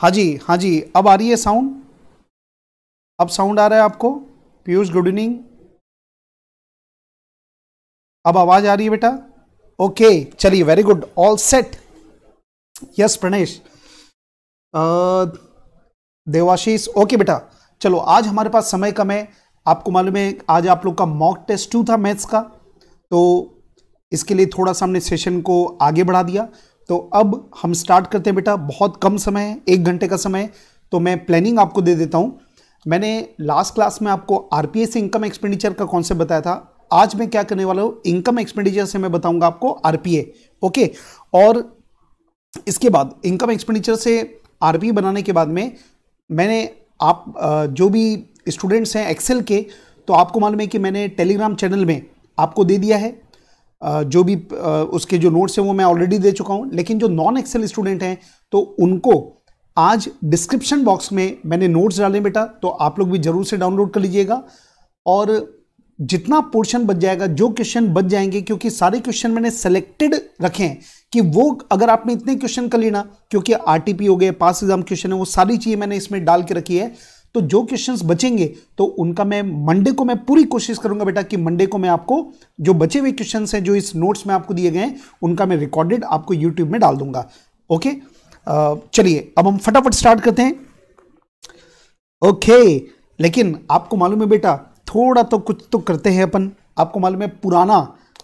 हाँ जी हाँ जी अब आ रही है साउंड अब साउंड आ रहा है आपको पीयूष गुड इवनिंग अब आवाज आ रही है बेटा ओके चलिए very good all set yes Pranesh Debashish okay बेटा चलो आज हमारे पास समय कम है आपको मालूम है आज आप लोग का मॉक टेस्ट टू था मैथ्स का तो इसके लिए थोड़ा सा हमने सेशन को आगे बढ़ा दिया तो अब हम स्टार्ट करते हैं बेटा बहुत कम समय है एक घंटे का समय तो मैं प्लानिंग आपको दे देता हूँ मैंने लास्ट क्लास में आपको आर से इनकम एक्सपेंडिचर का कॉन्सेप्ट बताया था आज मैं क्या करने वाला हूँ इनकम एक्सपेंडिचर से मैं बताऊंगा आपको आर ओके और इसके बाद इनकम एक्सपेंडिचर से आर बनाने के बाद में मैंने आप जो भी स्टूडेंट्स हैं एक्सेल के तो आपको मालूम है कि मैंने टेलीग्राम चैनल में आपको दे दिया है जो भी उसके जो नोट्स हैं वो मैं ऑलरेडी दे चुका हूँ लेकिन जो नॉन एक्सेल स्टूडेंट हैं तो उनको आज डिस्क्रिप्शन बॉक्स में मैंने नोट्स डाले बेटा तो आप लोग भी ज़रूर से डाउनलोड कर लीजिएगा और जितना पोर्शन बच जाएगा जो क्वेश्चन बच जाएंगे क्योंकि सारे क्वेश्चन मैंने सेलेक्टेड रखे हैं कि वो अगर आपने इतने क्वेश्चन कर लेना क्योंकि आरटीपी हो गए पास एग्जाम क्वेश्चन है वो सारी चीज़ें मैंने इसमें डाल के रखी है तो जो क्वेश्चंस बचेंगे तो उनका मैं मंडे को मैं पूरी कोशिश करूंगा बेटा कि मंडे को मैं आपको जो बचे हुए क्वेश्चन हैं जो इस नोट्स में आपको दिए गए हैं उनका मैं रिकॉर्डेड आपको यूट्यूब में डाल दूंगा ओके चलिए अब हम फटाफट स्टार्ट करते हैं ओके लेकिन आपको मालूम है बेटा थोड़ा तो कुछ तो करते हैं अपन आपको मालूम है पुराना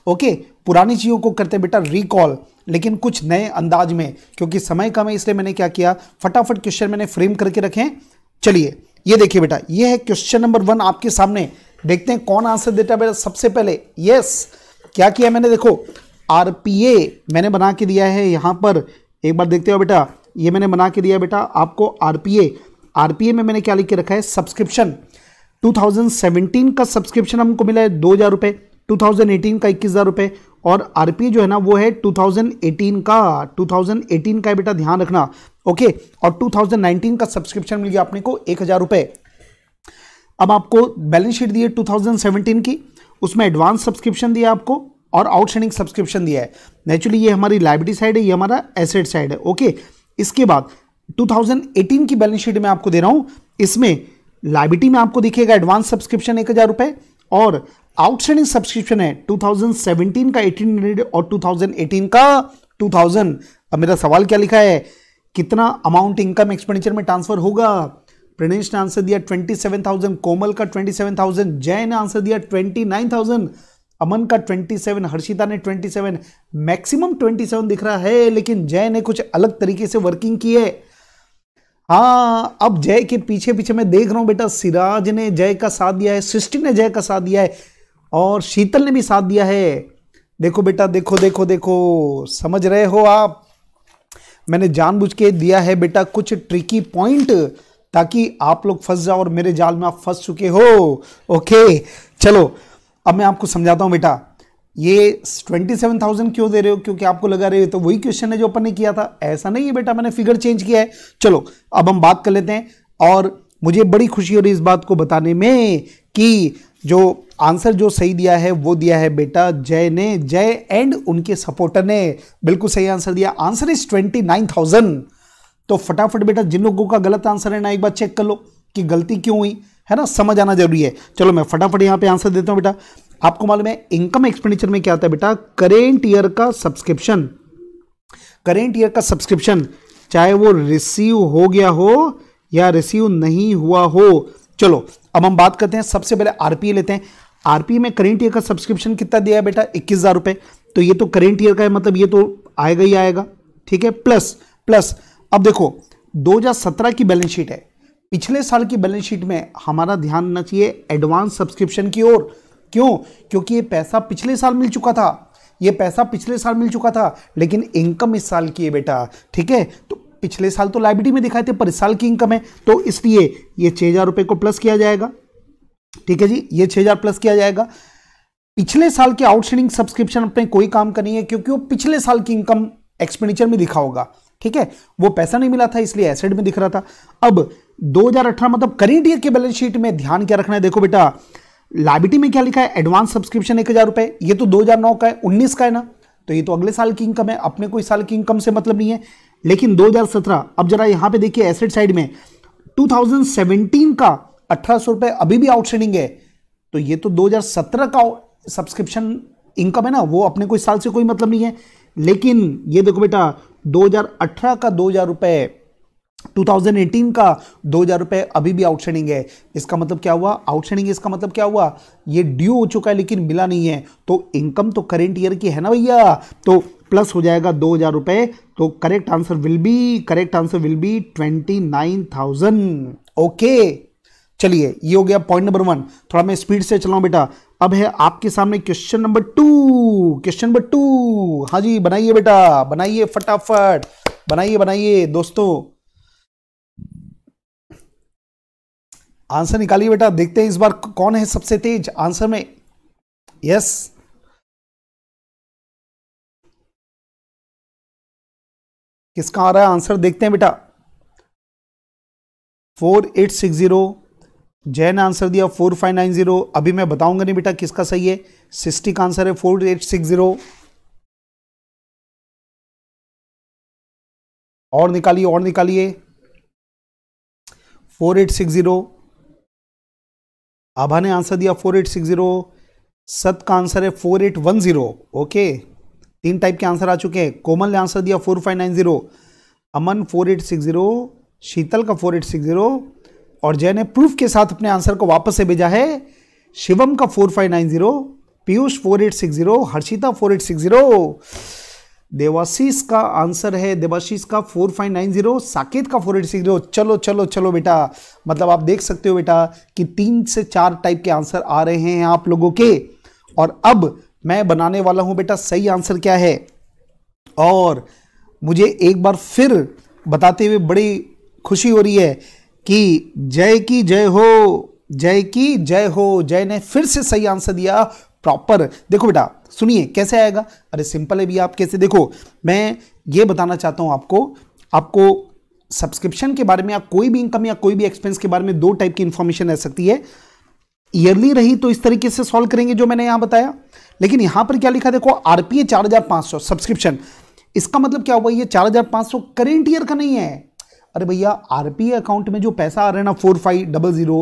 ओके पुरानी चीज़ों को करते हैं बेटा रिकॉल लेकिन कुछ नए अंदाज में क्योंकि समय कम है इसलिए मैंने क्या किया फटाफट क्वेश्चन मैंने फ्रेम करके रखे चलिए ये देखिए बेटा ये है क्वेश्चन नंबर वन आपके सामने देखते हैं कौन आंसर देता है बेटा सबसे पहले यस क्या किया मैंने देखो आरपीए मैंने बना के दिया है यहां पर एक बार देखते हो बेटा ये मैंने बना के दिया बेटा आपको आरपीए आरपीए में मैंने क्या लिख के रखा है सब्सक्रिप्शन 2017 का सब्सक्रिप्शन हमको मिला है दो हज़ार रुपए टू का इक्कीस हज़ार रुपए और आरपीए जो है ना वो है 2018 का 2018 का बेटा ध्यान रखना ओके और 2019 का सब्सक्रिप्शन मिल गया अपने को एक हजार रुपए अब आपको बैलेंस शीट दी है 2017 की उसमें एडवांस सब्सक्रिप्शन दिया आपको और आउटस्टैंडिंग सब्सक्रिप्शन दिया है नेचुरली ये हमारी लाइब्रेरी साइड है ये हमारा एसेट साइड है ओके इसके बाद 2018 की बैलेंस शीट में आपको दे रहा हूं इसमें लाइब्रेटी में आपको दिखेगा एडवांस सब्सक्रिप्शन एक हजार रुपए और आउटस्टैंडिंग सब्सक्रिप्शन है 2017 का 1800 और 2018 का 2000 अब मेरा सवाल क्या लिखा है कितना अमाउंट इनकम एक्सपेंडिचर में ट्रांसफर होगा प्रणेश ने आंसर दिया ट्वेंटी सेवन थाउजेंड कोमल का ट्वेंटी सेवन थाउजेंड जय ने आंसर दिया ट्वेंटी नाइन थाउजेंड अमन का ट्वेंटी सेवन हर्षिता ने twenty seven maximum twenty seven दिख रहा है लेकिन जय ने कुछ अलग तरीके से वर्किंग की है हाँ अब जय के पीछे पीछे मैं देख रहा हूँ बेटा सिराज ने जय का साथ दिया है सृष्टि ने जय का साथ दिया है और शीतल ने भी साथ दिया है देखो बेटा देखो देखो देखो समझ रहे हो आप मैंने जानबूझ के दिया है बेटा कुछ ट्रिकी पॉइंट ताकि आप लोग फंस जाओ और मेरे जाल में आप फंस चुके हो ओके चलो अब मैं आपको समझाता हूँ बेटा ये ट्वेंटी सेवन थाउजेंड क्यों दे रहे हो क्योंकि आपको लगा रहे हो तो वही क्वेश्चन है जो अपन ने किया था ऐसा नहीं है बेटा मैंने फिगर चेंज किया है चलो अब हम बात कर लेते हैं और मुझे बड़ी खुशी हो रही इस बात को बताने में कि जो आंसर जो सही दिया है वो दिया है बेटा जय ने जय एंड उनके सपोर्टर ने बिल्कुल सही आंसर दिया answer is twenty nine thousand तो फटाफट बेटा जिन लोगों का गलत आंसर है ना एक बार चेक कर लो कि गलती क्यों हुई है ना समझ आना जरूरी है चलो मैं फटाफट यहाँ पे आंसर देता हूँ बेटा आपको मालूम है इनकम एक्सपेंडिचर में क्या आता है बेटा करेंट ईयर का सब्सक्रिप्शन करेंट ईयर का सब्सक्रिप्शन चाहे वो रिसीव हो गया हो या रिसीव नहीं हुआ हो चलो अब हम बात करते हैं सबसे पहले आरपीए लेते हैं आरपी में करेंट ईयर का सब्सक्रिप्शन कितना दिया है बेटा इक्कीस हज़ार रुपये तो ये तो करेंट ईयर का है मतलब ये तो आएगा ही आएगा ठीक है प्लस प्लस अब देखो 2017 की बैलेंस शीट है पिछले साल की बैलेंस शीट में हमारा ध्यान रखना चाहिए एडवांस सब्सक्रिप्शन की ओर क्यों क्योंकि ये पैसा पिछले साल मिल चुका था ये पैसा पिछले साल मिल चुका था लेकिन इनकम इस साल की है बेटा ठीक है तो पिछले साल तो लाइब्रेरी में दिखाए थे पर इस साल की इनकम है तो इसलिए ये छः हज़ार रुपये को प्लस किया जाएगा ठीक है जी ये 6000 प्लस किया जाएगा पिछले साल के आउटस्टैंडिंग सब्सक्रिप्शन अपने कोई काम का नहीं है क्योंकि वो पिछले साल की इनकम एक्सपेंडिचर में दिखा होगा ठीक है वो पैसा नहीं मिला था इसलिए एसेट में दिख रहा था अब 2018 मतलब करेंट ईयर के बैलेंस शीट में ध्यान क्या रखना है देखो बेटा लाइबिटी में क्या लिखा है एडवांस सब्सक्रिप्शन एक हजार रुपए ये तो 2009 का है 19 का है ना तो ये तो अगले साल की इनकम है अपने को इस साल की इनकम से मतलब नहीं है लेकिन 2017 अब जरा यहां पे देखिए एसेट साइड में 2017 का अठारह सौ रुपए अभी भी आउटस्टैंडिंग है तो ये तो 2017 का सब्सक्रिप्शन इनकम है ना वो अपने कोई साल से कोई मतलब नहीं है लेकिन ये देखो बेटा 2018 का दो हज़ार रुपये का दो हज़ार रुपए अभी भी आउटस्टैंडिंग है इसका मतलब क्या हुआ आउटस्टैंडिंग इसका मतलब क्या हुआ ये ड्यू हो चुका है लेकिन मिला नहीं है तो इनकम तो करेंट ईयर की है ना भैया तो प्लस हो जाएगा दो हज़ार रुपए तो correct answer will be correct answer will be twenty nine thousand okay चलिए ये हो गया पॉइंट नंबर वन थोड़ा मैं स्पीड से चलाऊं बेटा अब है आपके सामने question number two question number two हाँ जी बनाइए बेटा बनाइए फटाफट बनाइए बनाइए दोस्तों आंसर निकालिए बेटा देखते हैं इस बार कौन है सबसे तेज आंसर में यस किसका आ रहा है आंसर देखते हैं बेटा फोर एट सिक्स जीरो जय ने आंसर दिया फोर फाइव नाइन जीरो अभी मैं बताऊंगा नहीं बेटा किसका सही है सिस्टिक आंसर है फोर एट सिक्स जीरो और निकालिए और निकालिए four eight six zero Abha ने आंसर दिया फोर एट सिक्स जीरो सत का आंसर है four eight one zero okay तीन टाइप के आंसर आ चुके हैं कोमल ने आंसर दिया four five nine zero Aman four eight six zero Sheetal का फोर एट सिक्स जीरो और जय ने प्रूफ के साथ अपने आंसर को वापस से भेजा है शिवम का four five nine zero Piyush four eight six zero Harshita four eight six zero Debashish का आंसर है देवाशीष का four five nine zero Saket का फोर एट सिक्स जीरो चलो चलो चलो बेटा मतलब आप देख सकते हो बेटा कि तीन से चार टाइप के आंसर आ रहे हैं आप लोगों के और अब मैं बनाने वाला हूं बेटा सही आंसर क्या है और मुझे एक बार फिर बताते हुए बड़ी खुशी हो रही है कि जय की जय हो जय की जय हो जय ने फिर से सही आंसर दिया प्रॉपर देखो बेटा सुनिए कैसे आएगा अरे सिंपल है भी आप कैसे देखो मैं ये बताना चाहता हूं आपको आपको सब्सक्रिप्शन के बारे में या कोई भी इनकम या कोई भी एक्सपेंस के बारे में दो टाइप की इंफॉर्मेशन रह सकती है ईयरली रही तो इस तरीके से सॉल्व करेंगे जो मैंने यहां बताया लेकिन यहां पर क्या लिखा देखो आरपीए चार हजार पांच सौ सब्सक्रिप्शन इसका मतलब क्या हुआ ये चार हजार पांच सौ करेंट ईयर का नहीं है अरे भैया आरपीए अकाउंट में जो पैसा आ रहा है ना फोर फाइव डबल जीरो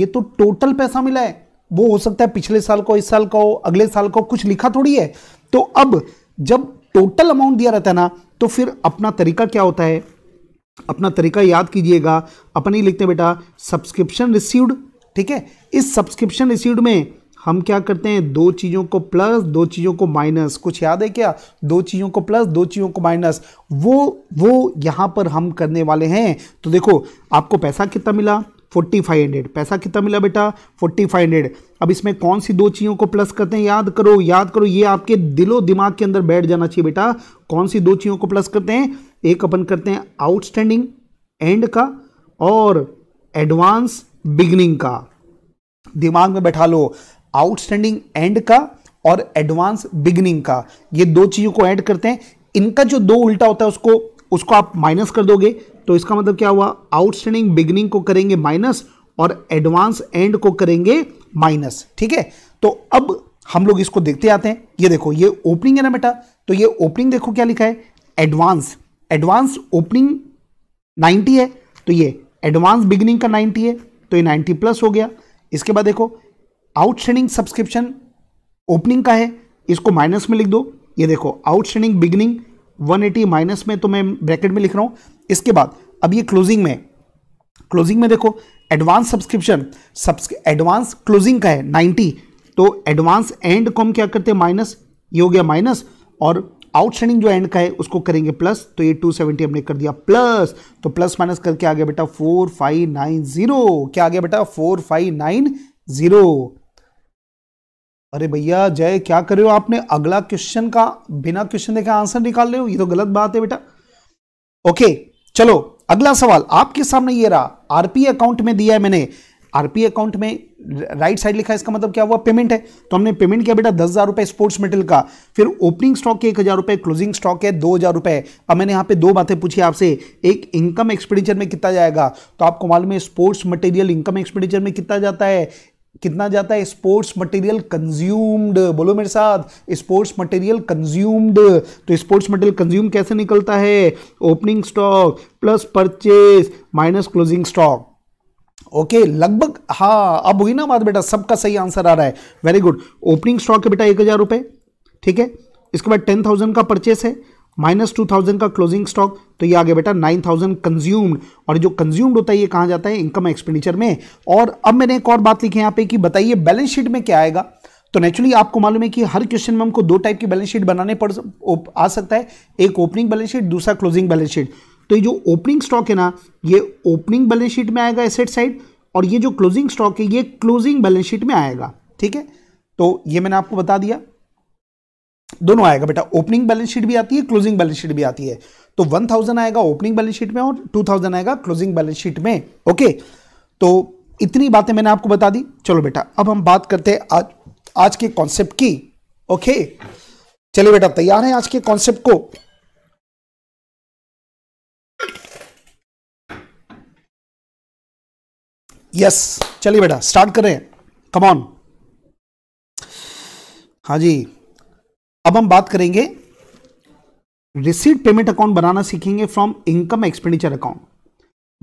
ये तो टोटल पैसा मिला है वो हो सकता है पिछले साल को इस साल को अगले साल को कुछ लिखा थोड़ी है तो अब जब टोटल अमाउंट दिया रहता है ना तो फिर अपना तरीका क्या होता है अपना तरीका याद कीजिएगा अपन ही लिखते बेटा सब्सक्रिप्शन रिसीव्ड ठीक है इस सब्सक्रिप्शन रिसीव्ड में हम क्या करते हैं दो चीज़ों को प्लस दो चीज़ों को माइनस कुछ याद है क्या दो चीज़ों को प्लस दो चीज़ों को माइनस वो वो यहाँ पर हम करने वाले हैं तो देखो आपको पैसा कितना मिला फोर्टी फाइव हंड्रेड पैसा कितना मिला बेटा फोर्टी फाइव हंड्रेड अब इसमें कौन सी दो चीज़ों को प्लस करते हैं याद करो याद करो ये आपके दिलो दिमाग के अंदर बैठ जाना चाहिए बेटा कौन सी दो चीज़ों को प्लस करते हैं एक अपन करते हैं आउटस्टैंडिंग एंड का और एडवांस बिगनिंग का दिमाग में बैठा लो आउटस्टैंडिंग एंड का और एडवांस बिगनिंग का ये दो चीज़ों को ऐड करते हैं इनका जो दो उल्टा होता है उसको उसको आप माइनस कर दोगे तो इसका मतलब क्या हुआ आउटस्टैंडिंग बिगनिंग को करेंगे माइनस और एडवांस एंड को करेंगे माइनस ठीक है तो अब हम लोग इसको देखते आते हैं ये देखो ये ओपनिंग है ना बेटा तो ये ओपनिंग देखो क्या लिखा है एडवांस एडवांस ओपनिंग 90 है तो ये एडवांस बिगनिंग का 90 है तो ये 90 प्लस हो गया इसके बाद देखो आउटस्टैंडिंग सब्सक्रिप्शन ओपनिंग का है इसको माइनस में लिख दो ये देखो आउटस्टैंडिंग बिगनिंग 180 माइनस में तो मैं ब्रैकेट में लिख रहा हूं इसके बाद अब ये क्लोजिंग में क्लोजिंग में देखो एडवांस सब्सक्रिप्शन एडवांस क्लोजिंग का है 90 तो एडवांस एंड को हम क्या करते हैं माइनस ये हो गया माइनस और आउटस्टैंडिंग जो एंड का है उसको करेंगे प्लस तो ये 270 हमने कर दिया प्लस तो प्लस माइनस करके आ गया बेटा 4590 क्या आ गया बेटा 4590 अरे भैया जय क्या कर रहे हो आपने अगला क्वेश्चन का बिना क्वेश्चन देखे आंसर निकाल रहे हो ये तो गलत बात है बेटा ओके चलो अगला सवाल आपके सामने ये रहा आरपी अकाउंट में दिया है मैंने आरपी अकाउंट में राइट साइड लिखा है इसका मतलब क्या हुआ पेमेंट है तो हमने पेमेंट किया बेटा दस हज़ार रुपए स्पोर्ट्स मेटल का फिर ओपनिंग स्टॉक एक हज़ार रुपए क्लोजिंग स्टॉक है दो हज़ार रुपए अब मैंने यहाँ पे दो बातें पूछी आपसे एक इनकम एक्सपेंडिचर में कितना जाएगा तो आपको मालूम है स्पोर्ट्स मटेरियल इनकम एक्सपेंडिचर में कितना जाता है कितना जाता है स्पोर्ट्स मटेरियल कंज्यूम्ड बोलो मेरे साथ स्पोर्ट्स मटेरियल कंज्यूम्ड तो स्पोर्ट्स मटेरियल कंज्यूम कैसे निकलता है opening stock plus purchase minus closing stock okay okay, लगभग हाँ अब हुई ना बात बेटा सबका सही आंसर आ रहा है वेरी गुड ओपनिंग स्टॉक है बेटा एक हज़ार रुपए ठीक है इसके बाद टेन थाउजेंड का परचेस है माइनस टू थाउजेंड का क्लोजिंग स्टॉक तो ये आगे बेटा नाइन थाउजेंड कंज्यूम्ड और जो कंज्यूम्ड होता है ये कहाँ जाता है इनकम एक्सपेंडिचर में और अब मैंने एक और बात लिखी यहाँ पे कि बताइए बैलेंस शीट में क्या आएगा तो नेचुरली आपको मालूम है कि हर क्वेश्चन में हमको दो टाइप की बैलेंस शीट बनाने पड़ आ सकता है एक ओपनिंग बैलेंस शीट दूसरा क्लोजिंग बैलेंस शीट तो ये जो ओपनिंग स्टॉक है ना ये ओपनिंग बैलेंस शीट में आएगा एसेट साइड और ये जो क्लोजिंग स्टॉक है ये क्लोजिंग बैलेंस शीट में आएगा ठीक है तो ये मैंने आपको बता दिया दोनों आएगा बेटा ओपनिंग बैलेंस शीट भी आती है क्लोजिंग बैलेंस शीट भी आती है तो 1000 आएगा ओपनिंग बैलेंस शीट में और 2000 आएगा क्लोजिंग बैलेंस शीट में ओके तो इतनी बातें मैंने आपको बता दी चलो बेटा अब हम बात करते हैं आज आज के कॉन्सेप्ट की ओके चलो बेटा तैयार है आज के कॉन्सेप्ट को यस चलिए बेटा स्टार्ट करें कमॉन हाँ जी अब हम बात करेंगे रिसीट पेमेंट अकाउंट बनाना सीखेंगे फ्रॉम इनकम एक्सपेंडिचर अकाउंट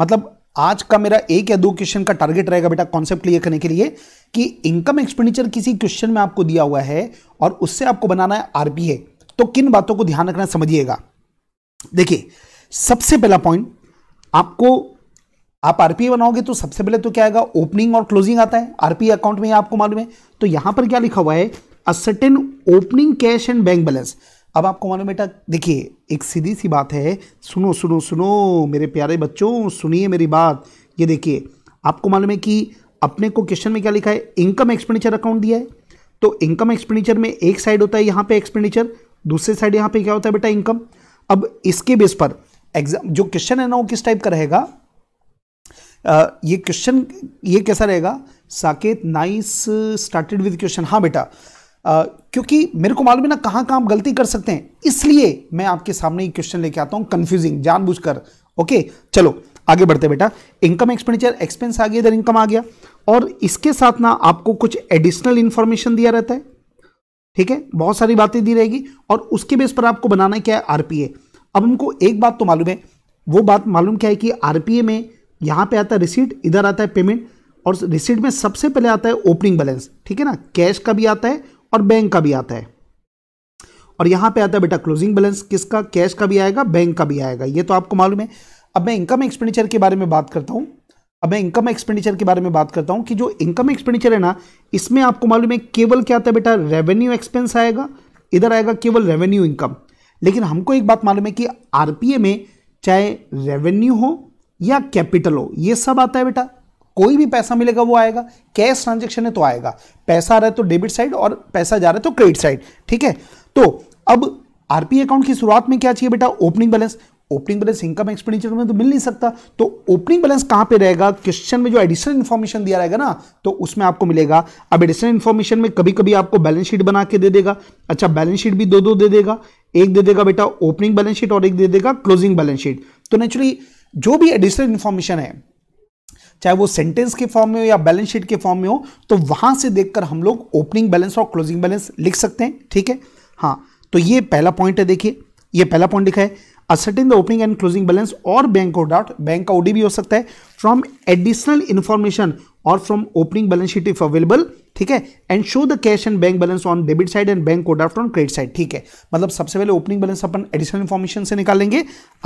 मतलब आज का मेरा एक या दो क्वेश्चन का टारगेट रहेगा बेटा कॉन्सेप्ट क्लियर करने के लिए कि इनकम एक्सपेंडिचर किसी क्वेश्चन में आपको दिया हुआ है और उससे आपको बनाना है आरपीए तो किन बातों को ध्यान रखना समझिएगा देखिए सबसे पहला पॉइंट आपको आप आरपीए बनाओगे तो सबसे पहले तो क्या आएगा ओपनिंग और क्लोजिंग आता है आरपीए अकाउंट में आपको मालूम है तो यहां पर क्या लिखा हुआ है uh opening cash and bank balance अब आपको मानो बेटा देखिए एक सीधी सी बात है सुनो सुनो सुनो मेरे प्यारे बच्चों सुनिए मेरी बात ये देखिए आपको मालूम है कि अपने को क्वेश्चन में क्या लिखा है इनकम एक्सपेंडिचर अकाउंट दिया है तो इनकम एक्सपेंडिचर में एक साइड होता है यहाँ पे एक्सपेंडिचर दूसरे साइड यहाँ पे क्या होता है बेटा इनकम अब इसके बेस पर एग्जाम जो क्वेश्चन है ना वो किस टाइप का रहेगा ये क्वेश्चन ये कैसा रहेगा Saket nice started with question हाँ बेटा क्योंकि मेरे को मालूम है ना कहाँ कहाँ गलती कर सकते हैं इसलिए मैं आपके सामने ये क्वेश्चन लेके आता हूँ कंफ्यूजिंग जानबूझकर ओके चलो आगे बढ़ते बेटा इनकम एक्सपेंडिचर एक्सपेंस आ गया इधर इनकम आ गया और इसके साथ ना आपको कुछ एडिशनल इन्फॉर्मेशन दिया रहता है ठीक है बहुत सारी बातें दी रहेगी और उसके बेस पर आपको बनाना क्या है आरपीए अब हमको एक बात तो मालूम है वो बात मालूम क्या है कि आरपीए में यहाँ पे आता है रिसीट इधर आता है पेमेंट और रिसीट में सबसे पहले आता है ओपनिंग बैलेंस ठीक है ना कैश का भी आता है और बैंक का भी आता है और यहां पे आता है बेटा क्लोजिंग बैलेंस किसका कैश का भी आएगा बैंक का भी आएगा ये तो आपको मालूम है अब मैं इनकम एक्सपेंडिचर के बारे में बात करता हूँ अब मैं इनकम एक्सपेंडिचर के बारे में बात करता हूँ कि जो इनकम एक्सपेंडिचर है ना इसमें आपको मालूम है केवल क्या आता है बेटा रेवेन्यू एक्सपेंस आएगा इधर आएगा केवल रेवेन्यू इनकम लेकिन हमको एक बात मालूम है कि आरपीए में चाहे रेवेन्यू हो या कैपिटल हो ये सब आता है बेटा कोई भी पैसा मिलेगा वो आएगा कैश ट्रांजेक्शन है तो आएगा पैसा आ रहा है तो डेबिट साइड और पैसा जा रहा है तो क्रेडिट साइड ठीक है तो अब आरपी अकाउंट की शुरुआत में क्या चाहिए बेटा opening balance opening balance income expenditure में तो मिल नहीं सकता तो ओपनिंग बैलेंस कहां पे रहेगा क्वेश्चन में जो एडिशनल इन्फॉर्मेशन दिया रहेगा ना तो उसमें आपको मिलेगा अब एडिशनल इन्फॉर्मेशन में कभी कभी आपको बैलेंस शीट बना के दे देगा अच्छा बैलेंस शीट भी दो दो दे देगा एक दे देगा बेटा ओपनिंग बैलेंस शीट और एक दे देगा क्लोजिंग बैलेंस शीट तो नेचुरली जो भी एडिशनल इन्फॉर्मेशन है चाहे वो सेंटेंस के फॉर्म में हो या बैलेंस शीट के फॉर्म में हो तो वहां से देखकर हम लोग ओपनिंग बैलेंस और क्लोजिंग बैलेंस लिख सकते हैं ठीक है हाँ तो ये पहला पॉइंट है देखिए ये पहला पॉइंट लिखा है ascertaining the opening and closing balance और बैंक ऑफ डाउट बैंक का ओडी भी हो सकता है फ्रॉम एडिशनल इन्फॉर्मेशन और from opening balance sheet if available ठीक है and show the cash and bank balance on debit side and bank of on credit side ठीक है मतलब सबसे पहले ओपनिंग बैलेंस अपन एडिशनल इन्फॉर्मेशन से निकालेंगे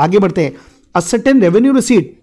आगे बढ़ते हैं ascertain revenue receipt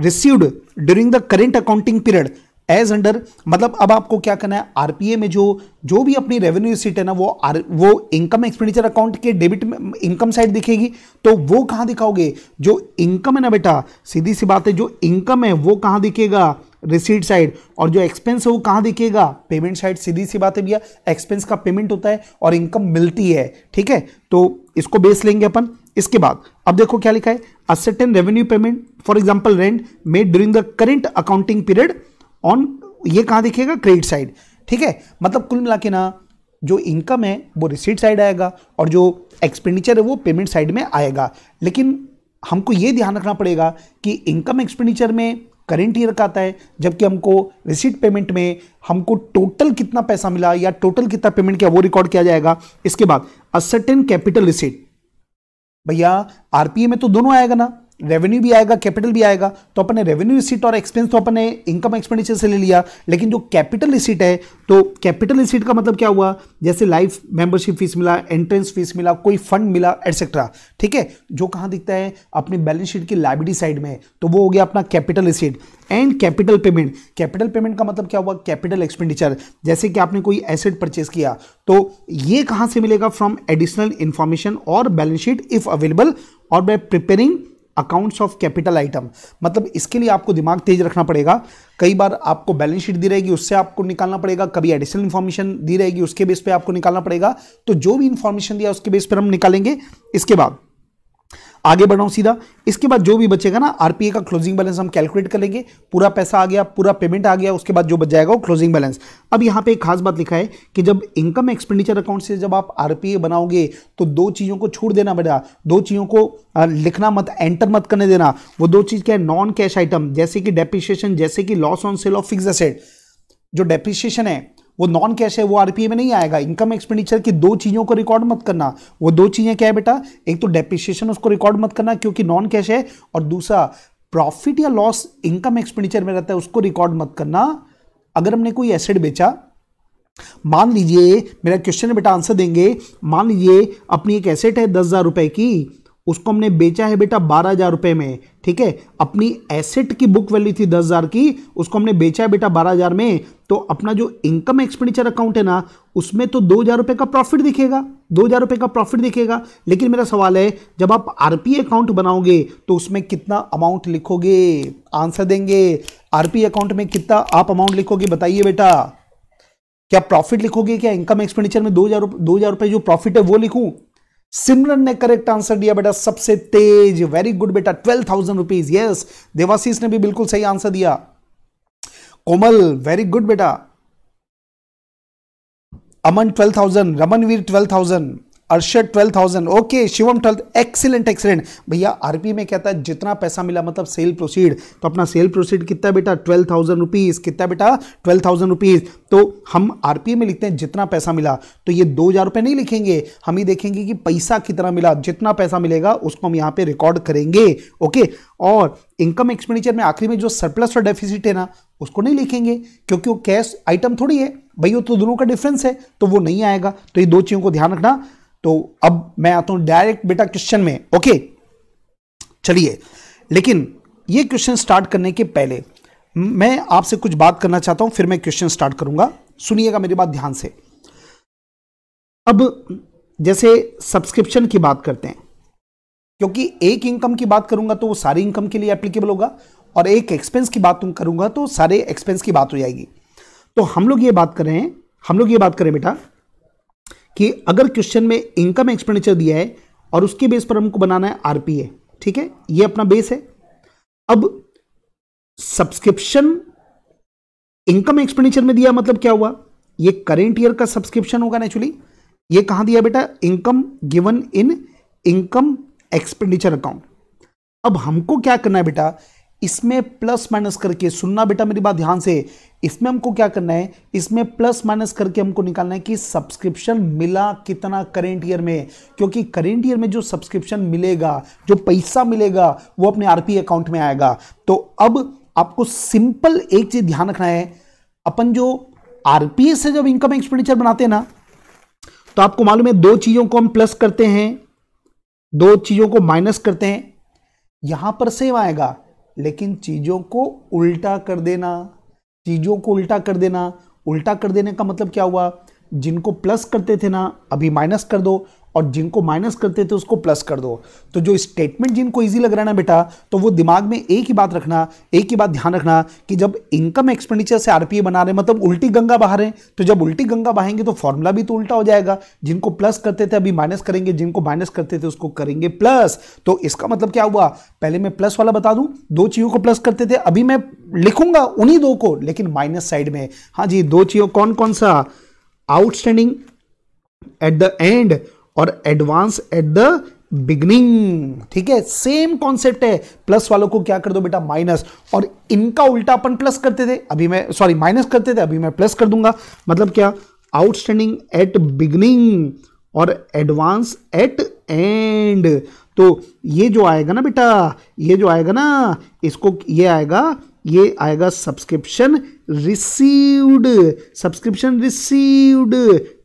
received during the current accounting period as under मतलब अब आपको क्या करना है आरपीए में जो जो भी अपनी रेवेन्यू सीट है ना वो आर वो इनकम एक्सपेंडिचर अकाउंट के डेबिट में इनकम साइड दिखेगी तो वो कहाँ दिखाओगे जो इनकम है ना बेटा सीधी सी बात है जो इनकम है वो कहाँ दिखेगा रिसीट साइड और जो एक्सपेंस है वो कहाँ दिखेगा पेमेंट साइड सीधी सी बात है भैया एक्सपेंस का पेमेंट होता है और इनकम मिलती है ठीक है तो इसको बेस लेंगे अपन इसके बाद अब देखो क्या लिखा है ascertain revenue payment for example rent made during the current accounting period on ये कहाँ दिखेगा क्रेडिट साइड ठीक है मतलब कुल मिला के ना जो इनकम है वो रिसीट साइड आएगा और जो एक्सपेंडिचर है वो पेमेंट साइड में आएगा लेकिन हमको ये ध्यान रखना पड़ेगा कि इनकम एक्सपेंडिचर में करेंट ईयर का आता है जबकि हमको रिसीट पेमेंट में हमको टोटल कितना पैसा मिला या टोटल कितना पेमेंट किया वो रिकॉर्ड किया जाएगा इसके बाद असर्टेन कैपिटल रिसीट भैया आरपीए में तो दोनों आएगा ना रेवेन्यू भी आएगा कैपिटल भी आएगा तो अपन ने रेवेन्यू रिसीट और एक्सपेंस तो अपन ने इनकम एक्सपेंडिचर से ले लिया लेकिन जो कैपिटल रिसीट है तो कैपिटल रिसीट का मतलब क्या हुआ जैसे लाइफ मेंबरशिप फीस मिला एंट्रेंस फीस मिला कोई फंड मिला एटसेट्रा ठीक है जो कहाँ दिखता है अपनी बैलेंस शीट की लाइबिलिटी साइड में तो वो हो गया अपना capital receipt and capital payment capital payment का मतलब क्या हुआ कैपिटल एक्सपेंडिचर जैसे कि आपने कोई एसेट परचेस किया तो ये कहाँ से मिलेगा फ्रॉम एडिशनल इन्फॉर्मेशन और बैलेंस शीट इफ अवेलेबल और by preparing accounts of capital item मतलब इसके लिए आपको दिमाग तेज रखना पड़ेगा कई बार आपको बैलेंस शीट दी रहेगी उससे आपको निकालना पड़ेगा कभी एडिशनल इन्फॉर्मेशन दी रहेगी उसके बेस पे आपको निकालना पड़ेगा तो जो भी इन्फॉर्मेशन दिया उसके बेस पर हम निकालेंगे इसके बाद आगे बढ़ रहा सीधा इसके बाद जो भी बचेगा ना आरपीए का क्लोजिंग बैलेंस हम कैलकुलेट करेंगे पूरा पैसा आ गया पूरा पेमेंट आ गया उसके बाद जो बच जाएगा वो क्लोजिंग बैलेंस अब यहाँ पे एक खास बात लिखा है कि जब इनकम एक्सपेंडिचर अकाउंट से जब आप आरपीए बनाओगे तो दो चीज़ों को छूट देना बेटा दो चीज़ों को लिखना मत एंटर मत करने देना वो दो चीज़ क्या है नॉन कैश आइटम जैसे कि डेप्रिशिएशन जैसे कि loss on sale of fix asset जो डेप्रिशिएशन है वो नॉन कैश है वो आरपीए में नहीं आएगा इनकम एक्सपेंडिचर की दो चीज़ों को रिकॉर्ड मत करना वो दो चीज़ें क्या है बेटा एक तो डेप्रिशिएशन उसको रिकॉर्ड मत करना क्योंकि नॉन कैश है और दूसरा प्रॉफिट या लॉस इनकम एक्सपेंडिचर में रहता है उसको रिकॉर्ड मत करना अगर हमने कोई एसेट बेचा मान लीजिए मेरा क्वेश्चन बेटा आंसर देंगे मान लीजिए अपनी एक एसेट है दस हज़ार रुपए की उसको हमने बेचा है बेटा बारह हजार रुपए में ठीक है अपनी एसेट की बुक वैल्यू थी दस हजार की उसको हमने बेचा है बेटा बारह हजार में तो अपना जो इनकम एक्सपेंडिचर अकाउंट है ना उसमें तो दो हजार रुपए का प्रॉफिट दिखेगा दो हजार रुपए का प्रॉफिट दिखेगा लेकिन मेरा सवाल है जब आप आरपी अकाउंट बनाओगे तो उसमें कितना अमाउंट लिखोगे आंसर देंगे आरपी अकाउंट में कितना आप अमाउंट लिखोगे बताइए बेटा क्या प्रॉफिट लिखोगे क्या इनकम एक्सपेंडिचर में दो हजार दो हजार रुपये जो प्रॉफिट है वो लिखूं सिमरन ने करेक्ट आंसर दिया बेटा सबसे तेज वेरी गुड बेटा twelve thousand rupees yes Debashish ने भी बिल्कुल सही आंसर दिया कोमल वेरी गुड बेटा Aman twelve thousand Ramanveer twelve thousand Arshad twelve thousand okay Shivam twelve excellent excellent भैया आरपी में कहता है जितना पैसा मिला मतलब सेल प्रोसीड तो अपना सेल प्रोसीड कितना बेटा ट्वेल्व थाउजेंड रुपीज़ कितना बेटा ट्वेल्व थाउजेंड रुपीज़ तो हम आरपी में लिखते हैं जितना पैसा मिला तो ये दो हज़ार रुपये नहीं लिखेंगे हम ही देखेंगे कि पैसा कितना मिला जितना पैसा मिलेगा उसको हम यहाँ पे रिकॉर्ड करेंगे ओके और इनकम एक्सपेंडिचर में आखिरी में जो सरप्लस और डेफिसिट है ना उसको नहीं लिखेंगे क्योंकि वो कैश आइटम थोड़ी है भाई वो तो दोनों का डिफरेंस है तो वो नहीं आएगा तो ये दो चीज़ों को ध्यान रखना तो अब मैं आता हूं डायरेक्ट बेटा क्वेश्चन में ओके चलिए लेकिन ये क्वेश्चन स्टार्ट करने के पहले मैं आपसे कुछ बात करना चाहता हूं फिर मैं क्वेश्चन स्टार्ट करूंगा सुनिएगा मेरी बात ध्यान से अब जैसे सब्सक्रिप्शन की बात करते हैं क्योंकि एक इनकम की बात करूंगा तो वो सारी इनकम के लिए एप्लीकेबल होगा और एक एक्सपेंस की बात करूंगा तो सारे एक्सपेंस की बात हो जाएगी तो हम लोग ये बात कर रहे हैं हम लोग ये बात करें बेटा कि अगर क्वेश्चन में इनकम एक्सपेंडिचर दिया है और उसके बेस पर हमको बनाना है आरपीए ठीक है ये अपना बेस है अब सब्सक्रिप्शन इनकम एक्सपेंडिचर में दिया मतलब क्या हुआ ये करेंट ईयर का सब्सक्रिप्शन होगा नेचुरली ये कहां दिया बेटा income given in income expenditure account अब हमको क्या करना है बेटा इसमें प्लस माइनस करके सुनना बेटा मेरी बात ध्यान से इसमें हमको क्या करना है इसमें प्लस माइनस करके हमको निकालना है कि सब्सक्रिप्शन मिला कितना करेंट ईयर में क्योंकि करेंट ईयर में जो सब्सक्रिप्शन मिलेगा जो पैसा मिलेगा वो अपने आरपी अकाउंट में आएगा तो अब आपको सिंपल एक चीज ध्यान रखना है अपन जो आरपीए से जब इनकम एक्सपेंडिचर बनाते हैं ना तो आपको मालूम है दो चीजों को हम प्लस करते हैं दो चीजों को माइनस करते हैं यहां पर सेव आएगा लेकिन चीज़ों को उल्टा कर देना चीज़ों को उल्टा कर देना उल्टा कर देने का मतलब क्या हुआ जिनको प्लस करते थे ना अभी माइनस कर दो और जिनको माइनस करते थे उसको प्लस कर दो तो जो स्टेटमेंट जिनको इजी लग रहा है ना बेटा तो वो दिमाग में एक ही बात रखना एक ही बात ध्यान रखना कि जब इनकम एक्सपेंडिचर से आरपीए बना रहे मतलब उल्टी गंगा बहा रहे तो जब उल्टी गंगा बहाएंगे तो फॉर्मूला भी तो उल्टा हो जाएगा जिनको प्लस करते थे अभी माइनस करेंगे जिनको माइनस करते थे उसको करेंगे प्लस तो इसका मतलब क्या हुआ पहले मैं प्लस वाला बता दूं दो चीज़ों को प्लस करते थे अभी मैं लिखूंगा उन्हीं दो को लेकिन माइनस साइड में हाँ जी दो चीज़ों कौन कौन सा आउटस्टैंडिंग एट द एंड और एडवांस एट द बिगनिंग ठीक है सेम कॉन्सेप्ट है प्लस वालों को क्या कर दो बेटा माइनस और इनका उल्टा अपन प्लस करते थे अभी मैं सॉरी माइनस करते थे अभी मैं प्लस कर दूंगा मतलब क्या आउटस्टैंडिंग एट बिगनिंग और एडवांस एट एंड तो ये जो आएगा ना बेटा ये जो आएगा ना इसको ये आएगा ये आएगा subscription received subscription received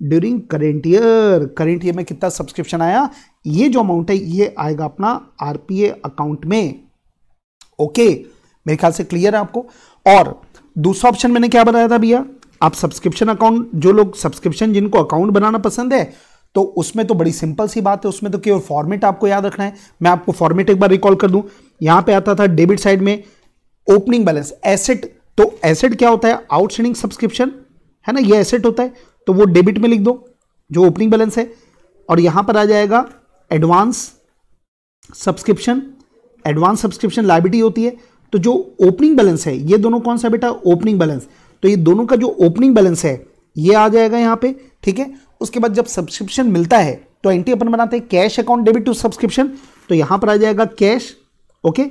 during current year current year में कितना सब्सक्रिप्शन आया ये जो अमाउंट है ये आएगा अपना आरपीए अकाउंट में ओके मेरे ख्याल से क्लियर है आपको और दूसरा ऑप्शन मैंने क्या बताया था भैया आप सब्सक्रिप्शन अकाउंट जो लोग सब्सक्रिप्शन जिनको अकाउंट बनाना पसंद है तो उसमें तो बड़ी सिंपल सी बात है उसमें तो केवल फॉर्मेट आपको याद रखना है मैं आपको फॉर्मेट एक बार रिकॉल कर दूं यहां पे आता था डेबिट साइड में ओपनिंग बैलेंस एसेट तो एसेट क्या होता है आउटस्टैंडिंग सब्सक्रिप्शन है ना ये एसेट होता है तो वो डेबिट में लिख दो जो ओपनिंग बैलेंस है और यहां पर आ जाएगा advance subscription advance subscription liability होती है तो जो ओपनिंग बैलेंस है ये दोनों कौन सा बेटा ओपनिंग बैलेंस तो ये दोनों का जो ओपनिंग बैलेंस है ये आ जाएगा यहां पे ठीक है उसके बाद जब सब्सक्रिप्शन मिलता है तो एंट्री अपन बनाते हैं cash account debit to subscription तो यहां पर आ जाएगा कैश ओके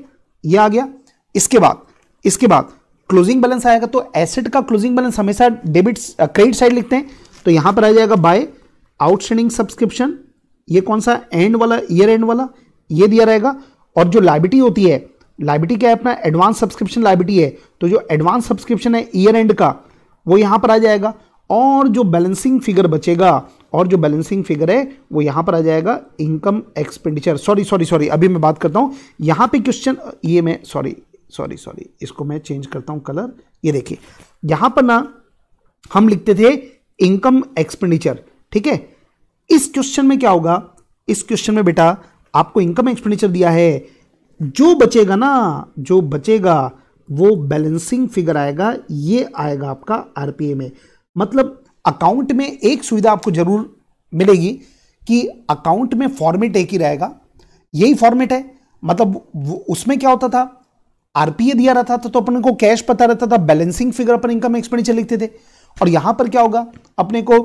ये आ गया इसके बाद इसके बाद क्लोजिंग बैलेंस आएगा तो एसेट का क्लोजिंग बैलेंस हमेशा डेबिट क्रेडिट साइड लिखते हैं तो यहां पर आ जाएगा बाय आउटस्टैंडिंग सब्सक्रिप्शन ये कौन सा एंड वाला ईयर एंड वाला ये दिया रहेगा और जो लाइबिटी होती है लाइबिटी क्या है अपना एडवांस सब्सक्रिप्शन लाइबिटी है तो जो एडवांस सब्सक्रिप्शन है ईयर एंड का वो यहाँ पर आ जाएगा और जो बैलेंसिंग फिगर बचेगा और जो बैलेंसिंग फिगर है वो यहाँ पर आ जाएगा income expenditure sorry sorry sorry अभी मैं बात करता हूँ यहाँ पे क्वेश्चन ये मैं सॉरी सॉरी सॉरी इसको मैं चेंज करता हूं कलर ये देखिए यहां पर ना हम लिखते थे इनकम एक्सपेंडिचर ठीक है इस क्वेश्चन में क्या होगा इस क्वेश्चन में बेटा आपको इनकम एक्सपेंडिचर दिया है जो बचेगा ना जो बचेगा वो बैलेंसिंग फिगर आएगा ये आएगा आपका आरपीए में मतलब अकाउंट में एक सुविधा आपको जरूर मिलेगी कि अकाउंट में फॉर्मेट एक ही रहेगा यही फॉर्मेट है मतलब उसमें क्या होता था आरपीए दिया रहता था तो, तो अपन को कैश पता रहता था बैलेंसिंग फिगर अपन इनकम एक्सपेंडिचर लिखते थे और यहां पर क्या होगा अपने को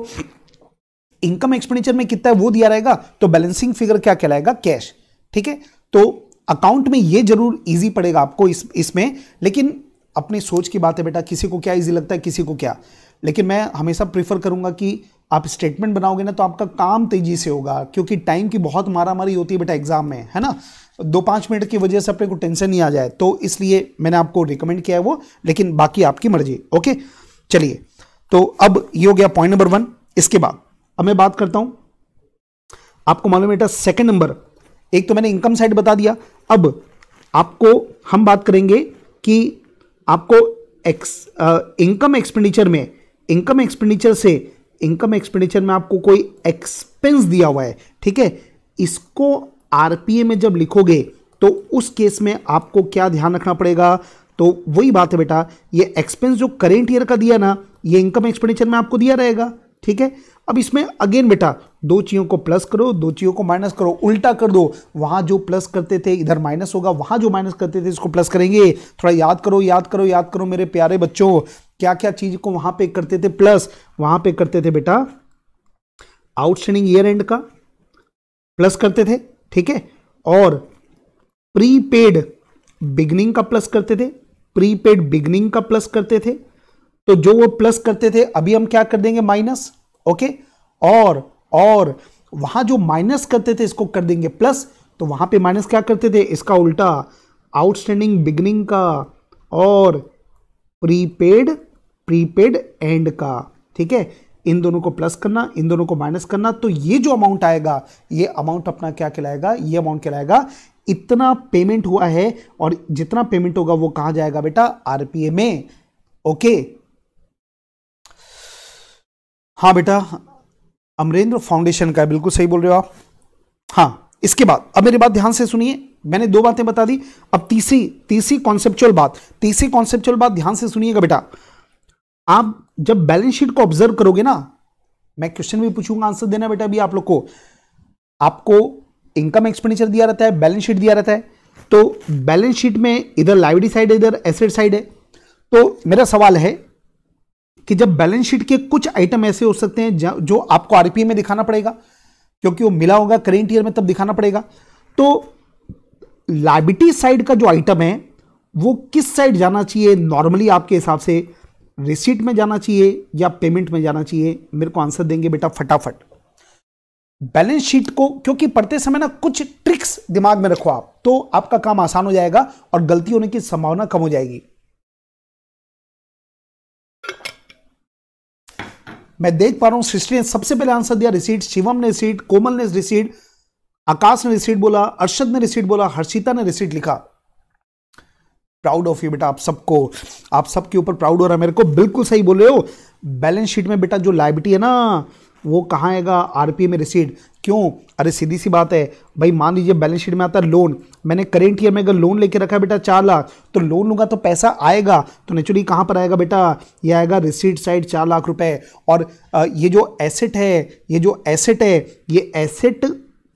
इनकम एक्सपेंडिचर में कितना है वो दिया रहेगा तो बैलेंसिंग फिगर क्या कहलाएगा कैश ठीक है तो अकाउंट में ये जरूर इजी पड़ेगा आपको इस इसमें लेकिन अपनी सोच की बात है बेटा किसी को क्या इजी लगता है किसी को क्या लेकिन मैं हमेशा प्रीफर करूंगा कि आप स्टेटमेंट बनाओगे ना तो आपका काम तेजी से होगा क्योंकि टाइम की बहुत मारा मारी होती है बेटा एग्जाम में है ना दो पाँच मिनट की वजह से अपने को टेंशन नहीं आ जाए तो इसलिए मैंने आपको रिकमेंड किया है वो लेकिन बाकी आपकी मर्जी ओके चलिए तो अब ये हो गया पॉइंट नंबर वन इसके बाद अब मैं बात करता हूं आपको मालूम है बेटा सेकेंड नंबर एक तो मैंने इनकम साइड बता दिया अब आपको हम बात करेंगे कि आपको एक्स इनकम एक्सपेंडिचर में इनकम एक्सपेंडिचर से इनकम एक्सपेंडिचर में आपको कोई एक्सपेंस दिया हुआ है ठीक है इसको आरपीए में जब लिखोगे तो उस केस में आपको क्या ध्यान रखना पड़ेगा तो वही बात है बेटा ये एक्सपेंस जो करेंट ईयर का दिया ना ये इनकम एक्सपेंडिचर में आपको दिया रहेगा ठीक है अब इसमें अगेन बेटा दो चीज़ों को प्लस करो दो चीज़ों को माइनस करो उल्टा कर दो वहां जो प्लस करते थे इधर माइनस होगा वहां जो माइनस करते थे इसको प्लस करेंगे थोड़ा याद करो याद करो याद करो मेरे प्यारे बच्चों क्या क्या चीज़ को वहां पे करते थे प्लस वहां पे करते थे बेटा आउटस्टैंडिंग ईयर एंड का प्लस करते थे ठीक है और प्रीपेड बिगनिंग का प्लस करते थे प्रीपेड बिगनिंग का प्लस करते थे तो जो वो प्लस करते थे अभी हम क्या कर देंगे माइनस ओके और और वहां जो माइनस करते थे इसको कर देंगे प्लस तो वहां पे माइनस क्या करते थे इसका उल्टा आउटस्टैंडिंग बिगनिंग का और प्रीपेड प्रीपेड एंड का ठीक है इन दोनों को प्लस करना इन दोनों को माइनस करना तो ये जो अमाउंट आएगा ये अमाउंट अपना क्या कहलाएगा ये अमाउंट कहलाएगा इतना पेमेंट हुआ है और जितना पेमेंट होगा वो कहां जाएगा बेटा आरपीए में ओके हाँ बेटा अमरेंद्र फाउंडेशन का बिल्कुल सही बोल रहे हो आप हाँ इसके बाद अब मेरी बात ध्यान से सुनिए मैंने दो बातें बता दी अब तीसरी तीसरी कॉन्सेप्चुअल बात तीसरी कॉन्सेप्चुअल बात ध्यान से सुनिएगा बेटा आप जब बैलेंस शीट को ऑब्जर्व करोगे ना मैं क्वेश्चन भी पूछूंगा आंसर देना बेटा अभी आप लोग को आपको इनकम एक्सपेंडिचर दिया रहता है बैलेंस शीट दिया रहता है तो बैलेंस शीट में इधर लाइबिलिटी साइड है इधर एसेट साइड है तो मेरा सवाल है कि जब बैलेंस शीट के कुछ आइटम ऐसे हो सकते हैं जो आपको आरपीए में दिखाना पड़ेगा क्योंकि वो मिला होगा करेंट ईयर में तब दिखाना पड़ेगा तो लाइबिटी साइड का जो आइटम है वो किस साइड जाना चाहिए नॉर्मली आपके हिसाब से रिसीट में जाना चाहिए या पेमेंट में जाना चाहिए मेरे को आंसर देंगे बेटा फटाफट बैलेंस शीट को क्योंकि पढ़ते समय ना कुछ ट्रिक्स दिमाग में रखो आप तो आपका काम आसान हो जाएगा और गलती होने की संभावना कम हो जाएगी मैं देख पा रहा हूं सृष्टि ने सबसे पहले आंसर दिया रिसीट शिवम ने रिसीट कोमल ने रिसीट आकाश ने रिसीट बोला अर्षद ने रिसीट बोला हर्षिता ने रिसीट लिखा प्राउड ऑफ यू बेटा आप सबको आप सबके ऊपर प्राउड हो रहा है मेरे को बिल्कुल सही बोले हो बैलेंस शीट में बेटा जो लाइबिलिटी है ना वो कहाँ आएगा आरपीए में रिसीड क्यों अरे सीधी सी बात है भाई मान लीजिए बैलेंस शीट में आता है लोन मैंने करेंट ईयर में अगर लोन लेके रखा है बेटा चार लाख तो लोन लूंगा तो पैसा आएगा तो नेचुरली कहाँ पर आएगा बेटा ये आएगा रिसीट साइड चार लाख रुपए और ये जो एसेट है ये जो एसेट है ये एसेट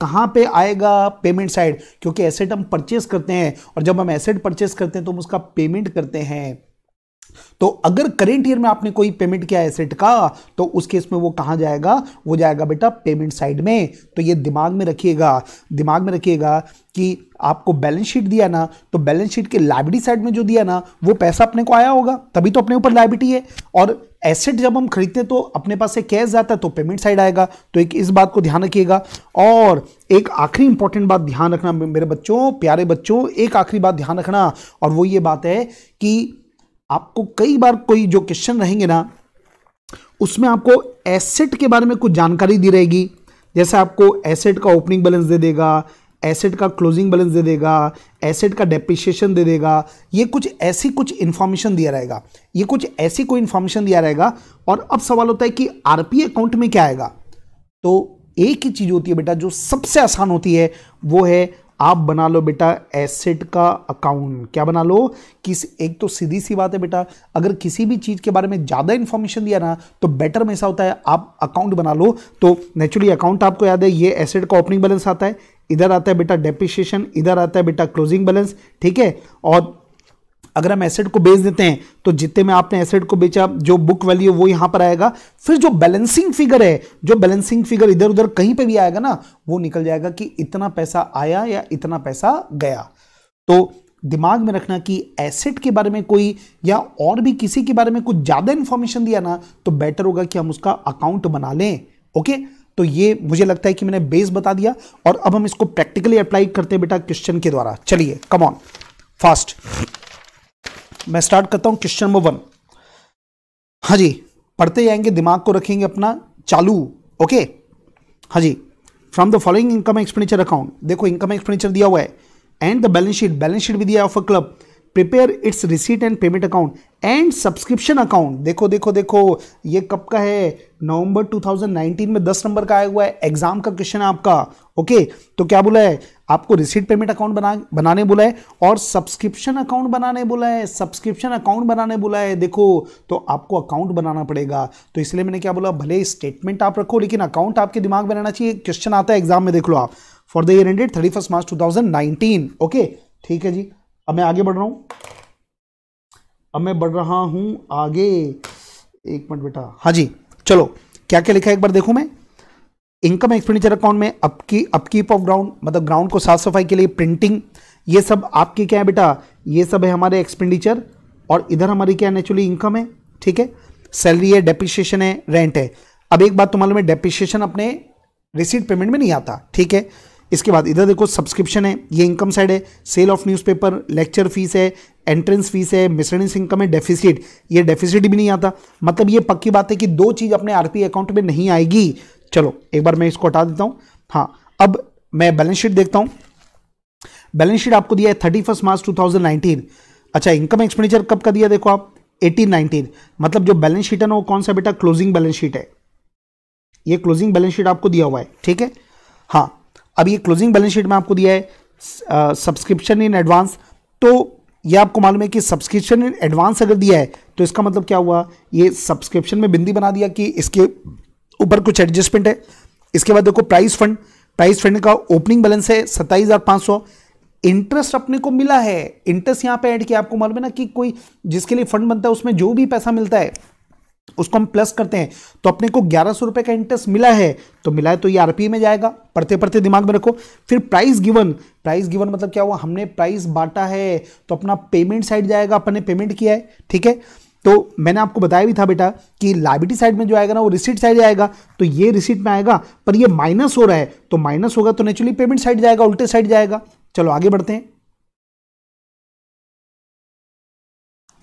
कहाँ पे आएगा पेमेंट साइड क्योंकि एसेट हम परचेस करते हैं और जब हम एसेट परचेस करते हैं तो हम उसका पेमेंट करते हैं तो अगर करेंट ईयर में आपने कोई पेमेंट किया एसेट का तो उस केस में वो कहाँ जाएगा वो जाएगा बेटा पेमेंट साइड में तो ये दिमाग में रखिएगा दिमाग में रखिएगा कि आपको बैलेंस शीट दिया ना तो बैलेंस शीट के लाइबिलिटी साइड में जो दिया ना वो पैसा अपने को आया होगा तभी तो अपने ऊपर लाइबिलिटी है और एसेट जब हम खरीदते तो अपने पास से कैश जाता है तो पेमेंट साइड आएगा तो एक इस बात को ध्यान रखिएगा और एक आखिरी इंपॉर्टेंट बात ध्यान रखना मेरे बच्चों प्यारे बच्चों एक आखिरी बात ध्यान रखना और वो ये बात है कि आपको कई बार कोई जो क्वेश्चन रहेंगे ना उसमें आपको एसेट के बारे में कुछ जानकारी दी रहेगी जैसे आपको एसेट का ओपनिंग बैलेंस दे देगा एसेट का क्लोजिंग बैलेंस दे देगा एसेट का डेप्रिशिएशन दे देगा ये कुछ ऐसी कुछ इन्फॉर्मेशन दिया रहेगा ये कुछ ऐसी कोई इन्फॉर्मेशन दिया रहेगा और अब सवाल होता है कि आरपी अकाउंट में क्या आएगा तो एक ही चीज़ होती है बेटा जो सबसे आसान होती है वो है आप बना लो बेटा एसेट का अकाउंट क्या बना लो किस एक तो सीधी सी बात है बेटा अगर किसी भी चीज़ के बारे में ज़्यादा इंफॉर्मेशन दिया ना तो बेटर में ऐसा होता है आप अकाउंट बना लो तो नेचुरली अकाउंट आपको याद है ये एसेट का ओपनिंग बैलेंस आता है इधर आता है बेटा डेप्रिशिएशन इधर आता है बेटा क्लोजिंग बैलेंस ठीक है और अगर हम एसेट को बेच देते हैं तो जितने में आपने एसेट को बेचा जो बुक वैल्यू वो यहां पर आएगा फिर जो बैलेंसिंग फिगर है जो बैलेंसिंग फिगर इधर उधर कहीं पर भी आएगा ना वो निकल जाएगा कि इतना पैसा आया या इतना पैसा गया तो दिमाग में रखना कि एसेट के बारे में कोई या और भी किसी के बारे में कुछ ज़्यादा इंफॉर्मेशन दिया ना तो बेटर होगा कि हम उसका अकाउंट बना लें ओके तो ये मुझे लगता है कि मैंने बेस बता दिया और अब हम इसको प्रैक्टिकली अप्लाई करते हैं बेटा क्वेश्चन के द्वारा चलिए कम ऑन फास्ट मैं स्टार्ट करता हूं क्वेश्चन नंबर वन हाँ जी पढ़ते जाएंगे दिमाग को रखेंगे अपना चालू ओके हाँ जी from the following income expenditure account देखो इनकम एक्सपेंडिचर दिया हुआ है and the balance sheet balance sheet भी दिया of a club prepare its receipt and payment account and subscription account देखो देखो देखो ये कब का है नवंबर 2019 में 10 नंबर का आया हुआ है एग्जाम का क्वेश्चन है आपका ओके तो क्या बोला है आपको रिसीट पेमेंट अकाउंट बना बनाने बोला है और सब्सक्रिप्शन अकाउंट बनाने बोला है सब्सक्रिप्शन अकाउंट बनाने बोला है देखो तो आपको अकाउंट बनाना पड़ेगा तो इसलिए मैंने क्या बोला भले स्टेटमेंट आप रखो लेकिन अकाउंट आपके दिमाग में रहना चाहिए क्वेश्चन आता है एग्जाम में देख लो आप for the year ended thirty first March two okay ठीक है जी अब मैं आगे बढ़ रहा हूं अब मैं बढ़ रहा हूं आगे एक मिनट बेटा हाँ जी चलो क्या क्या लिखा है एक बार देखू मैं इनकम एक्सपेंडिचर अकाउंट में अपकी अपकीप ऑफ ग्राउंड मतलब ग्राउंड को साफ सफाई के लिए प्रिंटिंग ये सब आपकी क्या है बेटा ये सब है हमारे एक्सपेंडिचर और इधर हमारी क्या नेचुरली इनकम है ठीक है सैलरी है डेप्रिशिएशन है रेंट है अब एक बात तुम्हारे में डेप्रिशिएशन अपने रिसीट पेमेंट में नहीं आता ठीक है इसके बाद इधर देखो सब्सक्रिप्शन है ये इनकम साइड है sale of newspaper lecture fee है एंट्रेंस फीस है मिसलेनियस इनकम है डेफिसिट ये डेफिसिट भी नहीं आता मतलब ये पक्की बात है कि दो चीज़ अपने आरपी अकाउंट में नहीं आएगी चलो एक बार मैं इसको हटा देता हूँ हाँ अब मैं बैलेंस शीट देखता हूँ बैलेंस शीट आपको दिया है thirty first March two thousand nineteen अच्छा इनकम एक्सपेंडिचर कब का दिया देखो आप एटीन नाइनटीन मतलब जो बैलेंस शीट है ना वो कौन सा बेटा क्लोजिंग बैलेंस शीट है ये क्लोजिंग बैलेंस शीट आपको दिया हुआ है ठीक है हाँ अब ये क्लोजिंग बैलेंस शीट में आपको दिया है सब्सक्रिप्शन इन एडवांस तो ये आपको मालूम है कि सब्सक्रिप्शन इन एडवांस अगर दिया है तो इसका मतलब क्या हुआ ये सब्सक्रिप्शन में बिंदी बना दिया कि इसके ऊपर कुछ एडजस्टमेंट है इसके बाद देखो प्राइस फंड प्राइस फंड का ओपनिंग बैलेंस है सत्ताईस हज़ार पाँच सौ इंटरेस्ट अपने को मिला है इंटरेस्ट यहाँ पे ऐड किया आपको मालूम है ना कि कोई जिसके लिए फंड बनता है उसमें जो भी पैसा मिलता है उसको हम प्लस करते हैं तो अपने को ग्यारह सौ रुपये का इंटरेस्ट मिला है तो मिला है तो ये आरपीए में जाएगा पढ़ते पढ़ते दिमाग में रखो फिर प्राइस गिवन प्राइस गिवन मतलब क्या हुआ हमने प्राइस बांटा है तो अपना पेमेंट साइड जाएगा अपन ने पेमेंट किया है ठीक है तो मैंने आपको बताया भी था बेटा कि लाइबिलिटी साइड में जो आएगा ना वो रिसीट साइड आएगा तो ये रिसीट में आएगा पर ये माइनस हो रहा है तो माइनस होगा तो नेचुरली पेमेंट साइड जाएगा उल्टे साइड जाएगा चलो आगे बढ़ते हैं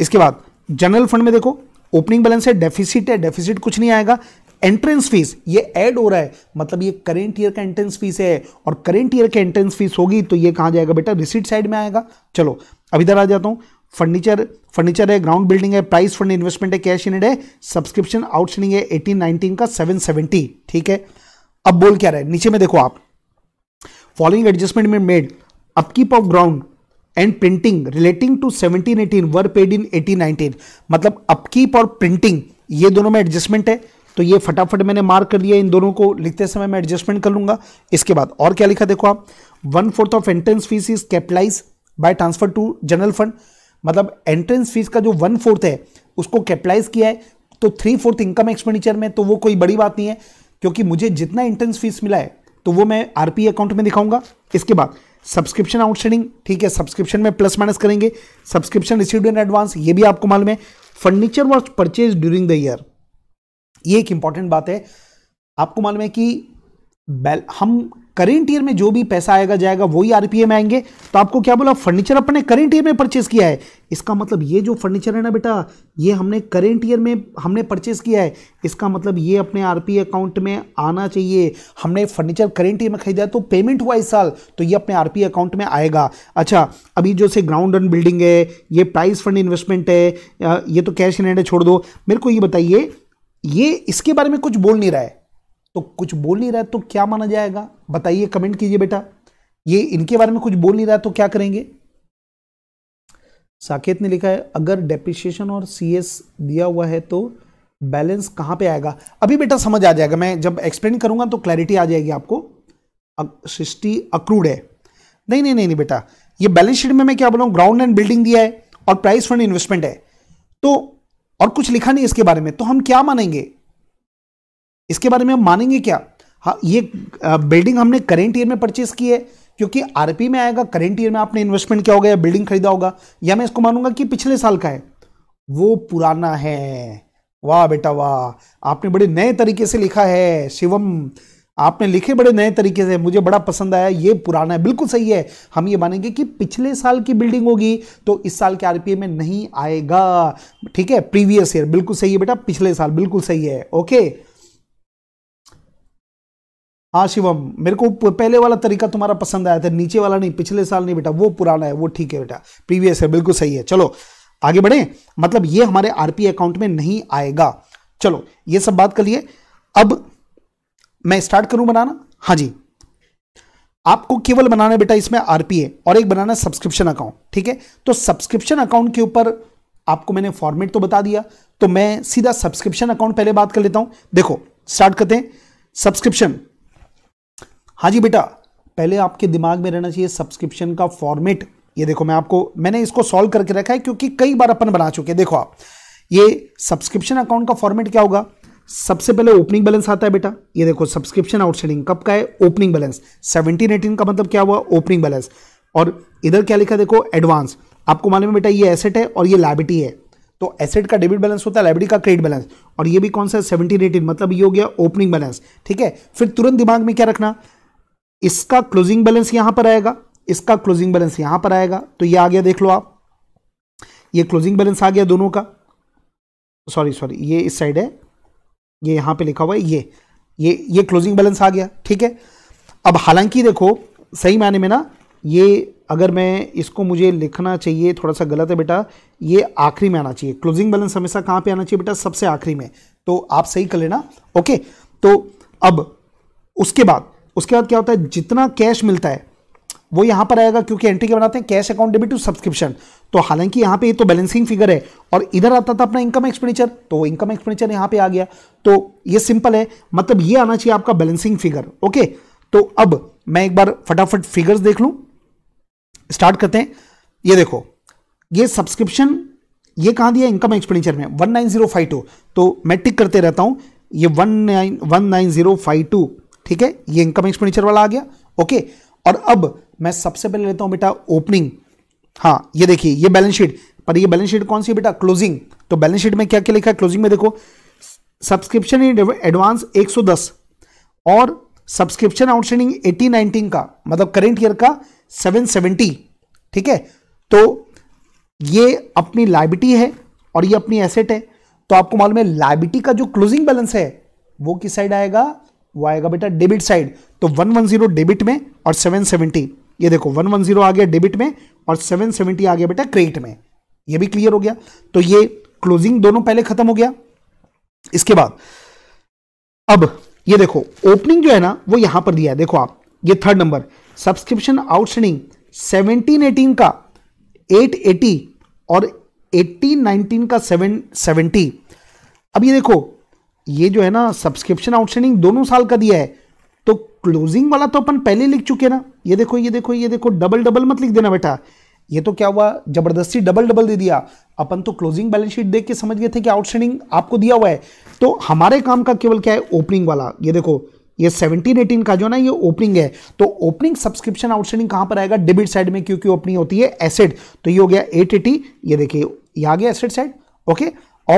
इसके बाद जनरल फंड में देखो ओपनिंग बैलेंस है डेफिसिट है डेफिसिट कुछ नहीं आएगा एंट्रेंस फीस ये ऐड हो रहा है मतलब ये करेंट ईयर का एंट्रेंस फीस है और करेंट ईयर का एंट्रेंस फीस होगी तो ये कहां जाएगा बेटा रिसीट साइड में आएगा चलो अब इधर आ जाता हूं फर्नीचर फर्नीचर है ग्राउंड बिल्डिंग है प्राइस फंड इन्वेस्टमेंट है कैश इनड है सब्सक्रिप्शन आउटस्टैंडिंग है एटीन नाइनटीन का सेवन सेवेंटी ठीक है अब बोल क्या रहे नीचे में देखो आप फॉलोइंग एडजस्टमेंट में made upkeep of ground and printing relating to eighteen were paid in nineteen मतलब अपकीप और प्रिंटिंग ये दोनों में एडजस्टमेंट है तो ये फटाफट मैंने मार्क कर दिया इन दोनों को लिखते समय मैं एडजस्टमेंट कर लूंगा इसके बाद और क्या लिखा देखो आप one fourth of entrance fee is capitalise by transfer to general fund मतलब एंट्रेंस फीस का जो वन फोर्थ है उसको कैपिटलाइज किया है तो थ्री फोर्थ इनकम एक्सपेंडिचर में तो वो कोई बड़ी बात नहीं है क्योंकि मुझे जितना एंट्रेंस फीस मिला है तो वो मैं आरपी अकाउंट में दिखाऊंगा इसके बाद सब्सक्रिप्शन आउटस्टैंडिंग ठीक है सब्सक्रिप्शन में प्लस माइनस करेंगे सब्सक्रिप्शन रिसीव्ड इन एडवांस ये भी आपको मालूम है furniture was purchase during the year ये एक इंपॉर्टेंट बात है आपको मालूम है कि हम करेंट ईयर में जो भी पैसा आएगा जाएगा वही आरपीएम आएंगे तो आपको क्या बोला फर्नीचर अपने करेंट ईयर में परचेस किया है इसका मतलब ये जो फर्नीचर है ना बेटा ये हमने करेंट ईयर में हमने परचेस किया है इसका मतलब ये अपने आरपीए अकाउंट में आना चाहिए हमने फर्नीचर करेंट ईयर में खरीदा तो पेमेंट हुआ इस साल तो ये अपने आरपी अकाउंट में आएगा अच्छा अभी जो से ग्राउंड एंड बिल्डिंग है ये प्राइस फंड इन्वेस्टमेंट है ये तो कैश इन एंड छोड़ दो मेरे को ये बताइए ये इसके बारे में कुछ बोल नहीं रहा है तो कुछ बोल नहीं रहा है तो क्या माना जाएगा बताइए कमेंट कीजिए बेटा ये इनके बारे में कुछ बोल नहीं रहा है तो क्या करेंगे साकेत ने लिखा है अगर डेप्रिशिएशन और सीएस दिया हुआ है तो बैलेंस कहां पे आएगा अभी बेटा समझ आ जाएगा मैं जब एक्सप्लेन करूंगा तो क्लैरिटी आ जाएगी आपको सृष्टि अक्रूड है नहीं नहीं नहीं नहीं बेटा ये बैलेंस शीट में मैं क्या बोलूँ ग्राउंड एंड बिल्डिंग दिया है और प्राइस फंड इन्वेस्टमेंट है तो और कुछ लिखा नहीं इसके बारे में तो हम क्या मानेंगे इसके बारे में हम मानेंगे क्या हाँ ये बिल्डिंग हमने करेंट ईयर में परचेस की है क्योंकि आरपी में आएगा करेंट ईयर में आपने इन्वेस्टमेंट किया होगा या बिल्डिंग खरीदा होगा या मैं इसको मानूंगा कि पिछले साल का है वो पुराना है वाह बेटा वाह आपने बड़े नए तरीके से लिखा है शिवम आपने लिखे बड़े नए तरीके से मुझे बड़ा पसंद आया ये पुराना है बिल्कुल सही है हम ये मानेंगे कि पिछले साल की बिल्डिंग होगी तो इस साल के आरपीए में नहीं आएगा ठीक है प्रीवियस ईयर बिल्कुल सही है बेटा पिछले साल बिल्कुल सही है ओके हाँ शिवम मेरे को पहले वाला तरीका तुम्हारा पसंद आया था नीचे वाला नहीं पिछले साल नहीं बेटा वो पुराना है वो ठीक है बेटा प्रीवियस है बिल्कुल सही है चलो आगे बढ़े मतलब ये हमारे आरपी अकाउंट में नहीं आएगा चलो ये सब बात कर लिए अब मैं स्टार्ट करूं बनाना हाँ जी आपको केवल बनाना बेटा इसमें आरपीए और एक बनाना सब्सक्रिप्शन अकाउंट ठीक है तो सब्सक्रिप्शन अकाउंट के ऊपर आपको मैंने फॉर्मेट तो बता दिया तो मैं सीधा सब्सक्रिप्शन अकाउंट पहले बात कर लेता हूं देखो स्टार्ट करते हैं सब्सक्रिप्शन हाँ जी बेटा पहले आपके दिमाग में रहना चाहिए सब्सक्रिप्शन का फॉर्मेट ये देखो मैं आपको मैंने इसको सॉल्व करके रखा है क्योंकि कई बार अपन बना चुके हैं देखो आप ये सब्सक्रिप्शन अकाउंट का फॉर्मेट क्या होगा सबसे पहले ओपनिंग बैलेंस आता है बेटा ये देखो सब्सक्रिप्शन आउटस्टैंडिंग कब का है ओपनिंग बैलेंस सेवनटीन एटीन का मतलब क्या हुआ ओपनिंग बैलेंस और इधर क्या लिखा देखो एडवांस आपको मालूम है बेटा ये एसेट है और ये लाइबिटी है तो एसेट का डेबिट बैलेंस होता है लाइब्रेरी का क्रेडिट बैलेंस और ये भी कौन सा है सेवनटीन एटीन मतलब ये हो गया ओपनिंग बैलेंस ठीक है फिर तुरंत दिमाग में क्या रखना इसका क्लोजिंग बैलेंस यहां पर आएगा इसका क्लोजिंग बैलेंस यहां पर आएगा तो ये आ गया देख लो आप ये क्लोजिंग बैलेंस आ गया दोनों का सॉरी सॉरी ये इस साइड है ये यहां पे लिखा हुआ है ये ये ये क्लोजिंग बैलेंस आ गया ठीक है अब हालांकि देखो सही मायने में ना ये अगर मैं इसको मुझे लिखना चाहिए थोड़ा सा गलत है बेटा ये आखिरी में आना चाहिए क्लोजिंग बैलेंस हमेशा कहां पे आना चाहिए बेटा सबसे आखिरी में तो आप सही कर लेना ओके तो अब उसके बाद उसके बाद क्या होता है जितना कैश मिलता है वो यहां पर आएगा क्योंकि एंट्री क्या बनाते हैं cash account debit to subscription तो हालांकि यहां पे ये तो बैलेंसिंग फिगर है और इधर आता था अपना इनकम एक्सपेंडिचर तो इनकम एक्सपेंडिचर यहां पे आ गया तो ये सिंपल है मतलब ये आना चाहिए आपका बैलेंसिंग फिगर ओके तो अब मैं एक बार फटाफट फिगर्स देख लू स्टार्ट करते हैं ये देखो ये सब्सक्रिप्शन ये कहां दिया इनकम एक्सपेंडिचर में वन तो मैं टिक करते रहता हूं ये वन नाइन ठीक है ये इनकम एक्सपेंडिचर वाला आ गया ओके और अब मैं सबसे पहले लेता हूं बेटा ओपनिंग हाँ ये देखिए ये बैलेंस शीट पर ये बैलेंस शीट कौन सी बेटा क्लोजिंग तो बैलेंस शीट में क्या क्या लिखा है क्लोजिंग में देखो सब्सक्रिप्शन इन एडवांस 110 और सब्सक्रिप्शन आउटस्टैंडिंग नाइनटीन का मतलब करेंट ईयर का 770 ठीक है तो ये अपनी लाइबिलिटी है और ये अपनी एसेट है तो आपको मालूम है लाइबिलिटी का जो क्लोजिंग बैलेंस है वो किस साइड आएगा वो आएगा बेटा डेबिट साइड तो 110 डेबिट में और 770 ये देखो 110 आ गया डेबिट में और 770 आ गया बेटा क्रेडिट में ये भी क्लियर हो गया तो ये क्लोजिंग दोनों पहले खत्म हो गया इसके बाद अब ये देखो ओपनिंग जो है ना वो यहां पर दिया है देखो आप ये third number subscription outstanding seventeen eighteen का 880 और 18 19 का 770 अब ये देखो ये जो है ना सब्सक्रिप्शन आउटस्टैंडिंग दोनों साल का दिया है तो क्लोजिंग वाला तो अपन पहले लिख चुके ना ये देखो ये देखो ये देखो डबल डबल मत लिख देना बेटा ये तो क्या हुआ जबरदस्ती डबल डबल दे दिया अपन तो क्लोजिंग बैलेंस शीट देख के समझ गए थे कि आउटस्टैंडिंग आपको दिया हुआ है तो हमारे काम का केवल क्या है ओपनिंग वाला ये देखो ये सेवनटीन एटीन का जो ना ये ओपनिंग है तो ओपनिंग सब्सक्रिप्शन आउटस्टैंडिंग कहां पर आएगा डेबिट साइड में क्योंकि ओपनिंग होती है एसेट तो ये हो गया एटी ये देखिए ये आ गया एसेट साइड ओके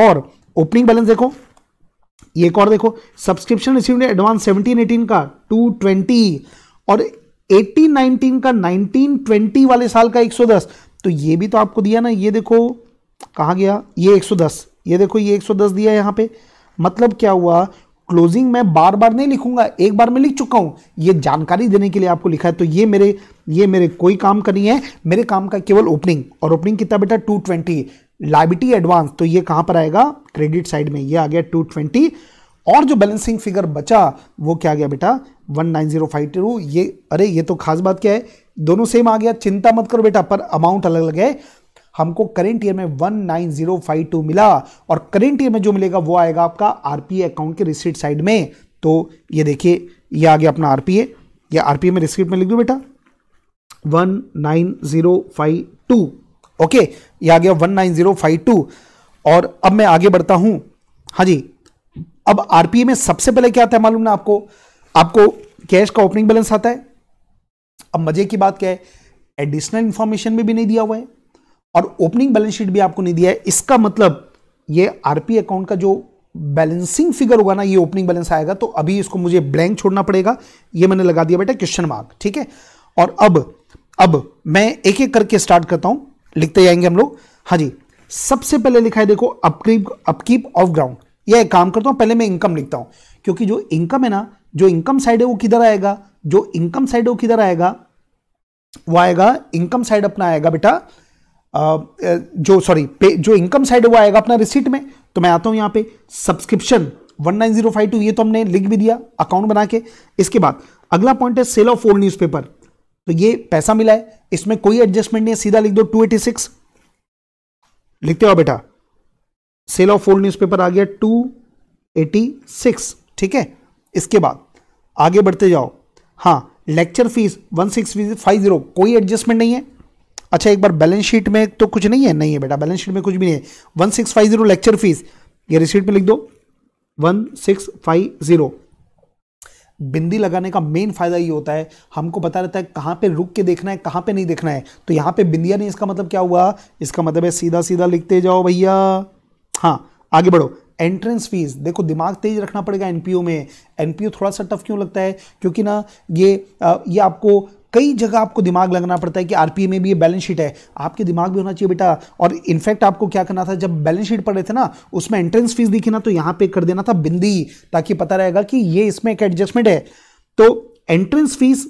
और ओपनिंग बैलेंस देखो ये एक और देखो सब्सक्रिप्शन रिसीव ने एडवांस सेवनटीन एटीन का टू ट्वेंटी और एटीन नाइनटीन का नाइनटीन ट्वेंटी वाले साल का एक सौ दस तो ये भी तो आपको दिया ना ये देखो कहाँ गया ये एक सौ दस ये देखो ये एक सौ दस दिया है यहाँ पे मतलब क्या हुआ क्लोजिंग मैं बार बार नहीं लिखूंगा एक बार मैं लिख चुका हूँ ये जानकारी देने के लिए आपको लिखा है तो ये मेरे ये मेरे कोई काम का नहीं है मेरे काम का केवल ओपनिंग और ओपनिंग कितना बेटा टू ट्वेंटी लाइबिटी एडवांस तो ये कहां पर आएगा क्रेडिट साइड में ये आ गया 220 और जो बैलेंसिंग फिगर बचा वो क्या आ गया बेटा 19052 ये अरे ये तो खास बात क्या है दोनों सेम आ गया चिंता मत करो बेटा पर अमाउंट अलग अलग है हमको करेंट ईयर में 19052 मिला और करेंट ईयर में जो मिलेगा वो आएगा आपका आरपीए अकाउंट के रिसीट साइड में तो ये देखिए ये आ गया अपना आरपीए या आरपीए में रिसीट में लिख दो बेटा 19052 ओके ये आ गया one nine zero five two और अब मैं आगे बढ़ता हूं हाँ जी अब आरपीए में सबसे पहले क्या आता है मालूम ना आपको आपको कैश का ओपनिंग बैलेंस आता है अब मजे की बात क्या है एडिशनल इंफॉर्मेशन में भी नहीं दिया हुआ है और ओपनिंग बैलेंस शीट भी आपको नहीं दिया है इसका मतलब ये आरपी अकाउंट का जो बैलेंसिंग फिगर होगा ना ये ओपनिंग बैलेंस आएगा तो अभी इसको मुझे ब्लैंक छोड़ना पड़ेगा ये मैंने लगा दिया बेटा क्वेश्चन मार्क ठीक है और अब अब मैं एक एक करके स्टार्ट करता हूं लिखते जाएंगे हम लोग हाँ जी सबसे पहले लिखा है देखो अपकीप अपकीप ऑफ ग्राउंड यह एक काम करता हूँ पहले मैं इनकम लिखता हूँ क्योंकि जो इनकम है ना जो इनकम साइड है वो किधर आएगा जो इनकम साइड है वो किधर आएगा वो आएगा इनकम साइड अपना आएगा बेटा जो सॉरी जो इनकम साइड है वो आएगा अपना रिसीट में तो मैं आता हूँ यहाँ पे सब्सक्रिप्शन टू ये तो हमने लिख भी दिया अकाउंट बना के इसके बाद अगला पॉइंट है सेल ऑफ ओल्ड न्यूज़पेपर तो ये पैसा मिला है इसमें कोई एडजस्टमेंट नहीं है सीधा लिख दो 286 लिखते हो बेटा सेल ऑफ ओल्ड न्यूज़पेपर आ गया 286 ठीक है इसके बाद आगे बढ़ते जाओ हाँ lecture fee one six five zero कोई एडजस्टमेंट नहीं है अच्छा एक बार बैलेंस शीट में तो कुछ नहीं है नहीं है बेटा बैलेंस शीट में कुछ भी नहीं है one six five zero lecture fee ये रिसीट में लिख दो वन सिक्स फाइव जीरो बिंदी लगाने का मेन फ़ायदा ये होता है हमको पता रहता है कहाँ पे रुक के देखना है कहाँ पे नहीं देखना है तो यहाँ पे बिंदिया नहीं इसका मतलब क्या हुआ इसका मतलब है सीधा सीधा लिखते जाओ भैया हाँ आगे बढ़ो एंट्रेंस फीस देखो दिमाग तेज रखना पड़ेगा एनपीओ में एनपीओ थोड़ा सा टफ क्यों लगता है क्योंकि ना ये आ, ये आपको कई जगह आपको दिमाग लगना पड़ता है कि आरपीए में भी ये बैलेंस शीट है आपके दिमाग भी होना चाहिए बेटा और इनफैक्ट आपको क्या करना था जब बैलेंस शीट पढ़ रहे थे ना उसमें एंट्रेंस फीस दिखी ना तो यहाँ पे कर देना था बिंदी ताकि पता रहेगा कि ये इसमें एक एडजस्टमेंट है तो एंट्रेंस फीस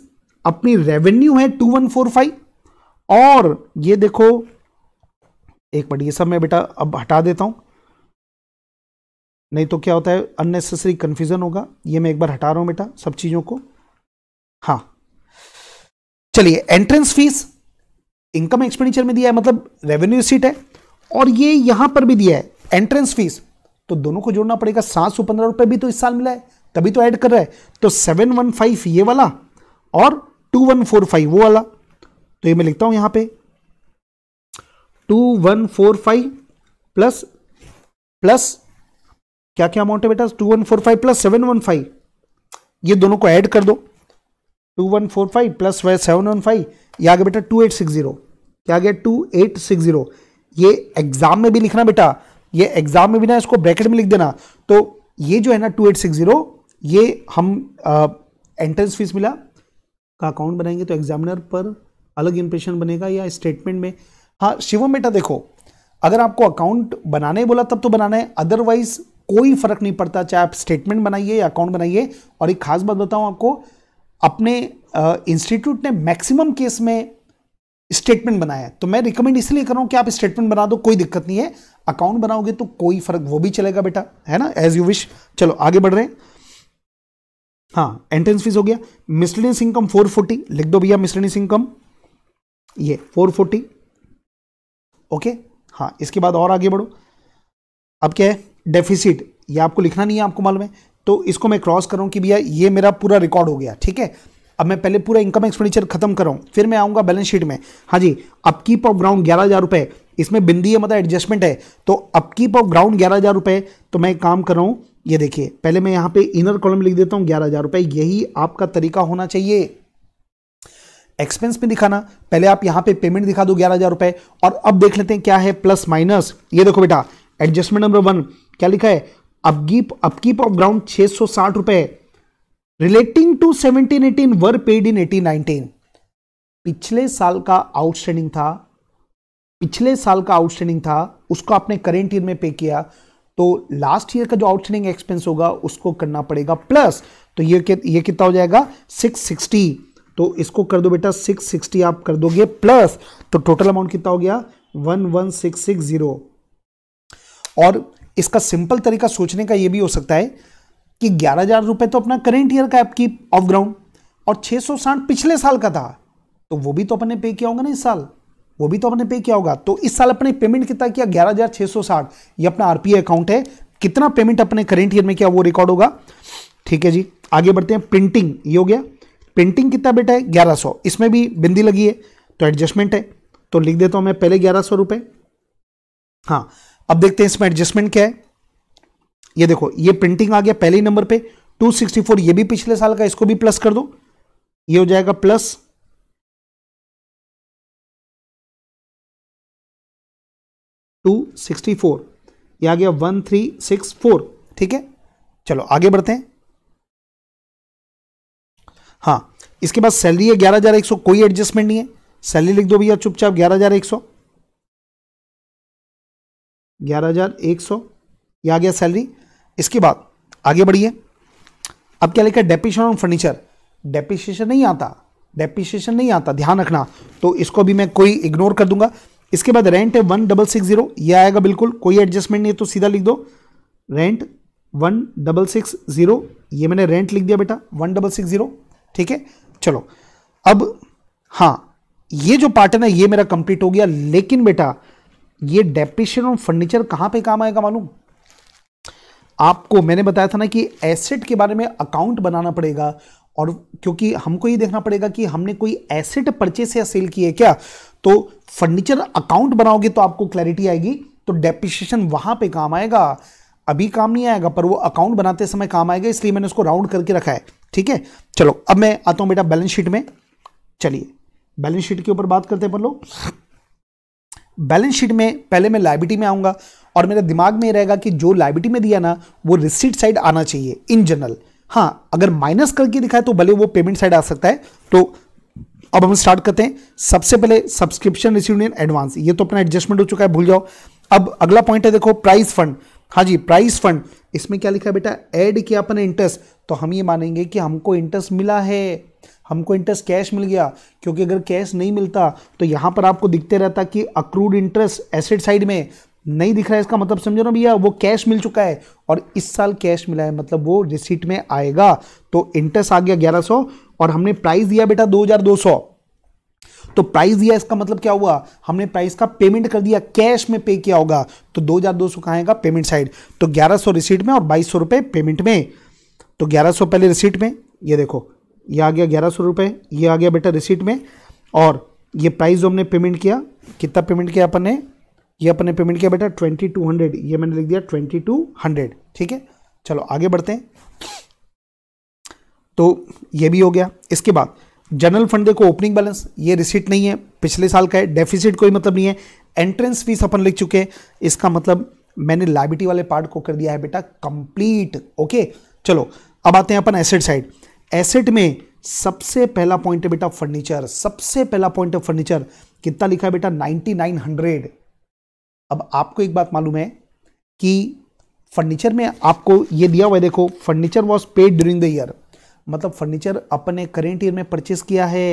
अपनी रेवेन्यू है टू और ये देखो एक मिनट ये सब मैं बेटा अब हटा देता हूँ नहीं तो क्या होता है अननेसेसरी कंफ्यूजन होगा ये मैं एक बार हटा रहा हूं बेटा सब चीज़ों को हाँ चलिए एंट्रेंस फीस इनकम एक्सपेंडिचर में दिया है मतलब रेवेन्यू सीट है और ये यहां पर भी दिया है एंट्रेंस फीस तो दोनों को जोड़ना पड़ेगा सात सौ पंद्रह रुपए भी तो इस साल मिला है तभी तो ऐड कर रहा है तो सेवन वन फाइव ये वाला और टू वन फोर फाइव वो वाला तो ये मैं लिखता हूं यहां पे two one four five plus plus क्या क्या अमाउंट है बेटा two one four five plus seven one five ये दोनों को ऐड कर दो two one four five plus Y seven one five ये आ गया बेटा टू एट सिक्स जीरो क्या गया टू एट सिक्स जीरो ये एग्जाम में भी लिखना बेटा ये एग्जाम में भी ना इसको ब्रैकेट में लिख देना तो ये जो है ना टू एट सिक्स जीरो ये हम एंट्रेंस फीस मिला का अकाउंट बनाएंगे तो एग्जामिनर पर अलग इंप्रेशन बनेगा या स्टेटमेंट में हाँ शिवम बेटा देखो अगर आपको अकाउंट बनाने बोला तब तो बनाना है अदरवाइज कोई फर्क नहीं पड़ता चाहे आप स्टेटमेंट बनाइए या अकाउंट बनाइए और एक खास बात बताऊं आपको अपने इंस्टीट्यूट ने मैक्सिमम केस में स्टेटमेंट बनाया तो मैं रिकमेंड इसलिए कर रहा हूं कि आप स्टेटमेंट बना दो कोई दिक्कत नहीं है अकाउंट बनाओगे तो कोई फर्क वो भी चलेगा बेटा है ना एज यू विश चलो आगे बढ़ रहे हैं हाँ एंट्रेंस फीस हो गया मिसलिनियस इनकम 440 लिख दो भैया मिसलिनियस इनकम ये 440 ओके हाँ इसके बाद और आगे बढ़ो अब क्या है डेफिसिट ये आपको लिखना नहीं है आपको मालूम है तो इसको मैं क्रॉस करूँ कि भैया ये मेरा पूरा रिकॉर्ड हो गया ठीक है अब मैं पहले पूरा इनकम एक्सपेंडिचर खत्म कराऊँ फिर मैं आऊँगा बैलेंस शीट में हाँ जी अपकीप ऑफ ग्राउंड ग्यारह हज़ार रुपये इसमें बिंदी मतलब एडजस्टमेंट है तो अपकीप ऑफ ग्राउंड ग्यारह हज़ार रुपये तो मैं काम कर रहा हूँ ये देखिए पहले मैं यहाँ पे इनर कॉलम लिख देता हूँ ग्यारह हज़ार रुपये यही आपका तरीका होना चाहिए एक्सपेंस में दिखाना पहले आप यहाँ पे पेमेंट दिखा दो ग्यारह हज़ार रुपये और अब देख लेते हैं क्या है प्लस माइनस ये देखो बेटा एडजस्टमेंट नंबर वन क्या लिखा है अपगीप अपकीप ऑफ ग्राउंड छह सौ साठ रुपए relating to seventeen eighteen were paid in eighteen nineteen पिछले साल का आउटस्टैंडिंग था पिछले साल का आउटस्टैंडिंग था उसको आपने करेंट ईयर में पे किया तो लास्ट ईयर का जो आउटस्टैंडिंग एक्सपेंस होगा उसको करना पड़ेगा प्लस तो ये ये कितना हो जाएगा सिक्स सिक्सटी तो इसको कर दो बेटा सिक्स सिक्सटी आप कर दोगे प्लस तो टोटल अमाउंट कितना हो गया one one six six zero और इसका सिंपल तरीका सोचने का ये भी हो सकता है कि ग्यारह हजार रुपए तो अपना करेंट ईयर का आपकी ऑफ ग्राउंड और छह सौ साठ पिछले साल का था तो वो भी तो अपने पे किया होगा ना इस साल वो भी तो अपने पे किया होगा तो इस साल अपने पेमेंट कितना किया ग्यारह हजार छह सौ साठ ये अपना आरपीए अकाउंट है कितना पेमेंट अपने करेंट ईयर में किया वो रिकॉर्ड होगा ठीक है जी आगे बढ़ते हैं प्रिंटिंग ये हो गया प्रिंटिंग कितना बेटा है ग्यारह सौ इसमें भी बिंदी लगी है तो एडजस्टमेंट है तो लिख देता हूं मैं पहले ग्यारह सौ रुपए हाँ अब देखते हैं इसमें एडजस्टमेंट क्या है ये देखो ये प्रिंटिंग आ गया पहले नंबर पे 264 ये भी पिछले साल का इसको भी प्लस कर दो ये हो जाएगा प्लस टू सिक्सटी फोर ये आ गया वन थ्री सिक्स फोर ठीक है चलो आगे बढ़ते हैं हाँ इसके बाद सैलरी है ग्यारह हजार एक सौ कोई एडजस्टमेंट नहीं है सैलरी लिख दो भैया चुपचाप ग्यारह हजार एक सौ ग्यारह हज़ार एक सौ ये आ गया सैलरी इसके बाद आगे बढ़िए अब क्या लिखा है डेपिशन ऑन फर्नीचर डेपिशिएशन नहीं आता डेपिशिएशन नहीं आता ध्यान रखना तो इसको भी मैं कोई इग्नोर कर दूंगा इसके बाद रेंट है वन डबल सिक्स जीरो ये आएगा बिल्कुल कोई एडजस्टमेंट नहीं है तो सीधा लिख दो rent one double six zero ये मैंने रेंट लिख दिया बेटा वन डबल सिक्स जीरो ठीक है चलो अब हाँ ये जो पार्टन है ये मेरा कंप्लीट हो गया लेकिन बेटा ये डेप्रिशन ऑन फर्नीचर कहां पे काम आएगा मालूम आपको मैंने बताया था ना कि एसेट के बारे में अकाउंट बनाना पड़ेगा और क्योंकि हमको ये देखना पड़ेगा कि हमने कोई एसेट परचेस या सेल की है क्या तो फर्नीचर अकाउंट बनाओगे तो आपको क्लैरिटी आएगी तो डेप्रिशिएशन वहां पे काम आएगा अभी काम नहीं आएगा पर वो अकाउंट बनाते समय काम आएगा इसलिए मैंने उसको राउंड करके रखा है ठीक है चलो अब मैं आता हूं बेटा बैलेंस शीट में चलिए बैलेंस शीट के ऊपर बात करते हैं पर लोग बैलेंस शीट में पहले मैं लाइबिलिटी में आऊँगा और मेरा दिमाग में रहेगा कि जो लाइबिलिटी में दिया ना वो रिसीट साइड आना चाहिए इन जनरल हाँ अगर माइनस करके दिखाए तो भले वो पेमेंट साइड आ सकता है तो अब हम स्टार्ट करते हैं सबसे पहले सब्सक्रिप्शन रिसीव इन एडवांस ये तो अपना एडजस्टमेंट हो चुका है भूल जाओ अब अगला पॉइंट है देखो प्राइस फंड हाँ जी प्राइस फंड इसमें क्या लिखा है बेटा ऐड किया अपने इंटरेस्ट तो हम ये मानेंगे कि हमको इंटरेस्ट मिला है हमको इंटरेस्ट कैश मिल गया क्योंकि अगर कैश नहीं मिलता तो यहाँ पर आपको दिखते रहता कि अक्रूड इंटरेस्ट एसेट साइड में नहीं दिख रहा है इसका मतलब समझो ना भैया वो कैश मिल चुका है और इस साल कैश मिला है मतलब वो रिसीट में आएगा तो इंटरेस्ट आ गया ग्यारह और हमने प्राइस दिया बेटा दो तो प्राइस दिया इसका मतलब क्या हुआ हमने प्राइस का पेमेंट कर दिया कैश में पे किया होगा तो दो हजार दो सौ आएगा पेमेंट साइड तो ग्यारह सौ रिसीट में और बाईस सौ पेमेंट में तो ग्यारह सौ पहले रिसीट में ये देखो ये आ गया ग्यारह सौ ये आ गया बेटा रिसीट में और ये प्राइस जो हमने पेमेंट किया कितना पेमेंट किया अपन ने ये अपन ने पेमेंट किया बेटा ट्वेंटी टू हंड्रेड ये मैंने लिख दिया ट्वेंटी टू हंड्रेड ठीक है चलो आगे बढ़ते हैं तो ये भी हो गया इसके बाद जनरल फंड देखो ओपनिंग बैलेंस ये रिसीट नहीं है पिछले साल का है डेफिसिट कोई मतलब नहीं है एंट्रेंस फीस अपन लिख चुके हैं इसका मतलब मैंने लाइबिलिटी वाले पार्ट को कर दिया है बेटा कंप्लीट ओके चलो अब आते हैं अपन एसेट साइड एसेट में सबसे पहला पॉइंट है बेटा फर्नीचर सबसे पहला पॉइंट है फर्नीचर कितना लिखा है बेटा 9900 अब आपको एक बात मालूम है कि फर्नीचर में आपको ये दिया हुआ है देखो furniture was paid during the year मतलब फर्नीचर अपने करेंट ईयर में परचेस किया है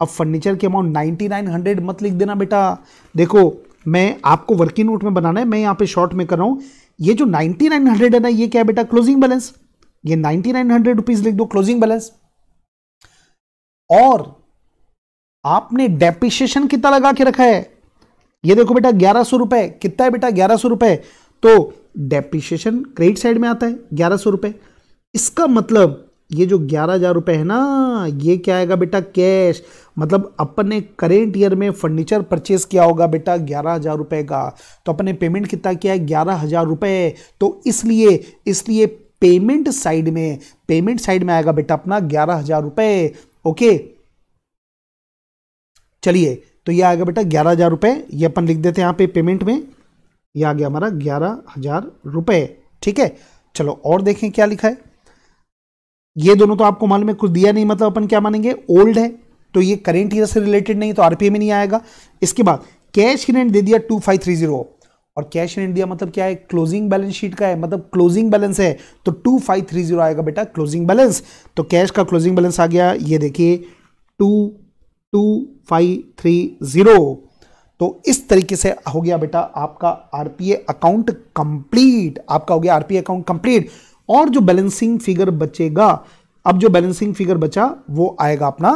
अब फर्नीचर के अमाउंट हंड्रेड मत लिख देना बेटा देखो मैं आपको वर्किंग नोट में बनाना है मैं यहाँ पे शॉर्ट में कर रहा हूँ ये जो हंड्रेड है ना ये क्या है बेटा क्लोजिंग बैलेंस ये नाइनटी नाइन हंड्रेड रुपीज लिख दो क्लोजिंग बैलेंस और आपने डेप्रिशिएशन कितना लगा के रखा है ये देखो बेटा ग्यारह सौ रुपए कितना है बेटा ग्यारह सौ रुपए तो डेप्रिशिएशन क्रेडिट साइड में आता है ग्यारह सौ रुपए इसका मतलब ये जो ग्यारह हजार रुपए है ना ये क्या आएगा बेटा कैश मतलब अपन ने करेंट ईयर में फर्नीचर परचेस किया होगा बेटा ग्यारह हजार रुपए का तो अपने पेमेंट कितना किया है ग्यारह हजार रुपए तो इसलिए इसलिए पेमेंट साइड में पेमेंट साइड में आएगा बेटा अपना ग्यारह हजार रुपए ओके चलिए तो ये आएगा बेटा ग्यारह हजार रुपए ये अपन लिख देते हैं यहां पे पेमेंट में ये आ गया हमारा ग्यारह हजार रुपए ठीक है चलो और देखें क्या लिखा है ये दोनों तो आपको मालूम है कुछ दिया नहीं मतलब अपन क्या मानेंगे ओल्ड है तो ये करेंट ईयर से रिलेटेड नहीं तो आरपीए में नहीं आएगा इसके बाद कैश की दे दिया टू फाइव थ्री जीरो और कैश इन इंडिया मतलब क्या है क्लोजिंग बैलेंस शीट का है मतलब क्लोजिंग बैलेंस है तो टू फाइव थ्री जीरो आएगा बेटा क्लोजिंग बैलेंस तो कैश का क्लोजिंग बैलेंस आ गया ये देखिए two two five three zero तो इस तरीके से हो गया बेटा आपका आरपीए अकाउंट कंप्लीट आपका हो गया आरपीए अकाउंट कंप्लीट और जो बैलेंसिंग फिगर बचेगा अब जो बैलेंसिंग फिगर बचा वो आएगा अपना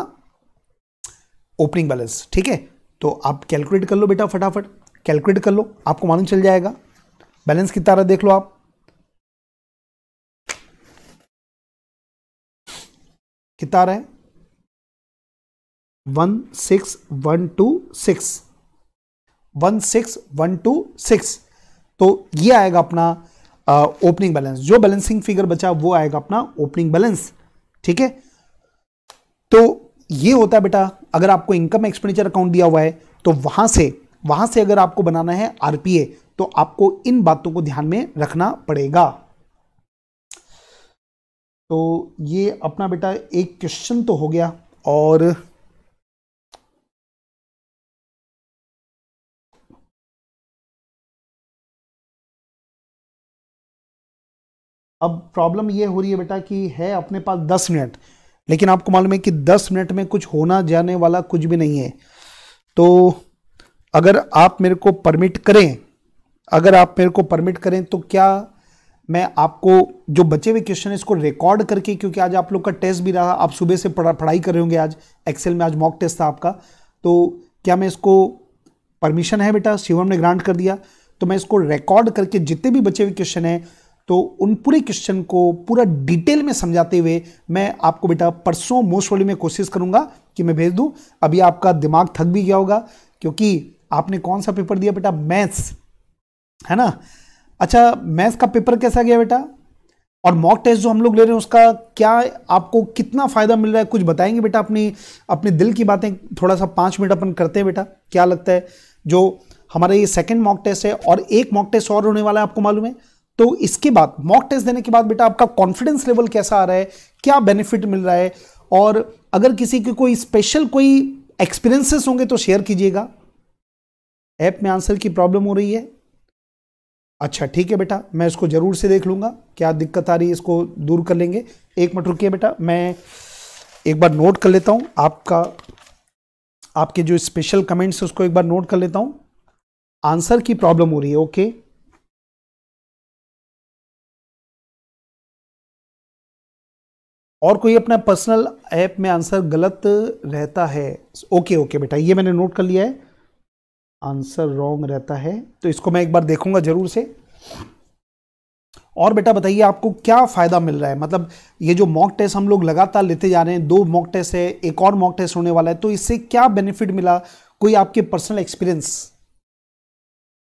ओपनिंग बैलेंस ठीक है तो आप कैलकुलेट कर लो बेटा फटाफट कैलकुलेट कर लो आपको मालूम चल जाएगा बैलेंस कितना रहा देख लो आप कितना आ रहा है one six one two six one six one two six तो ये आएगा अपना ओपनिंग बैलेंस जो बैलेंसिंग फिगर बचा वो आएगा अपना ओपनिंग बैलेंस ठीक है तो ये होता है बेटा अगर आपको इनकम एक्सपेंडिचर अकाउंट दिया हुआ है तो वहां से वहां से अगर आपको बनाना है आरपीए तो आपको इन बातों को ध्यान में रखना पड़ेगा तो ये अपना बेटा एक क्वेश्चन तो हो गया और अब प्रॉब्लम ये हो रही है बेटा कि है अपने पास दस मिनट लेकिन आपको मालूम है कि दस मिनट में कुछ होना जाने वाला कुछ भी नहीं है तो अगर आप मेरे को परमिट करें अगर आप मेरे को परमिट करें तो क्या मैं आपको जो बचे हुए क्वेश्चन है इसको रिकॉर्ड करके क्योंकि आज आप लोग का टेस्ट भी रहा आप सुबह से पढ़ा पढ़ाई कर रहे होंगे आज एक्सेल में आज मॉक टेस्ट था आपका तो क्या मैं इसको परमिशन है बेटा शिवम ने ग्रांट कर दिया तो मैं इसको रिकॉर्ड करके जितने भी बचे हुए क्वेश्चन हैं तो उन पूरे क्वेश्चन को पूरा डिटेल में समझाते हुए मैं आपको बेटा परसों मोस्ट वाली में कोशिश करूंगा कि मैं भेज दूं अभी आपका दिमाग थक भी गया होगा क्योंकि आपने कौन सा पेपर दिया बेटा मैथ्स है ना अच्छा मैथ्स का पेपर कैसा गया बेटा और मॉक टेस्ट जो हम लोग ले रहे हैं उसका क्या आपको कितना फ़ायदा मिल रहा है कुछ बताएंगे बेटा अपनी अपने दिल की बातें थोड़ा सा पाँच मिनट अपन करते हैं बेटा क्या लगता है जो हमारा ये सेकेंड मॉक टेस्ट है और एक मॉक टेस्ट और होने वाला है आपको मालूम है तो इसके बाद मॉक टेस्ट देने के बाद बेटा आपका कॉन्फिडेंस लेवल कैसा आ रहा है क्या बेनिफिट मिल रहा है और अगर किसी के कोई स्पेशल कोई एक्सपीरियंसेस होंगे तो शेयर कीजिएगा ऐप में आंसर की प्रॉब्लम हो रही है अच्छा ठीक है बेटा मैं इसको ज़रूर से देख लूंगा क्या दिक्कत आ रही है इसको दूर कर लेंगे एक मिनट रुकिए बेटा मैं एक बार नोट कर लेता हूं आपका आपके जो स्पेशल कमेंट्स उसको एक बार नोट कर लेता हूं आंसर की प्रॉब्लम हो रही है ओके और कोई अपना पर्सनल ऐप में आंसर गलत रहता है ओके ओके बेटा ये मैंने नोट कर लिया है आंसर रॉन्ग रहता है तो इसको मैं एक बार देखूंगा जरूर से और बेटा बताइए आपको क्या फ़ायदा मिल रहा है मतलब ये जो मॉक टेस्ट हम लोग लगातार लेते जा रहे हैं दो मॉक टेस्ट है एक और मॉक टेस्ट होने वाला है तो इससे क्या बेनिफिट मिला कोई आपके पर्सनल एक्सपीरियंस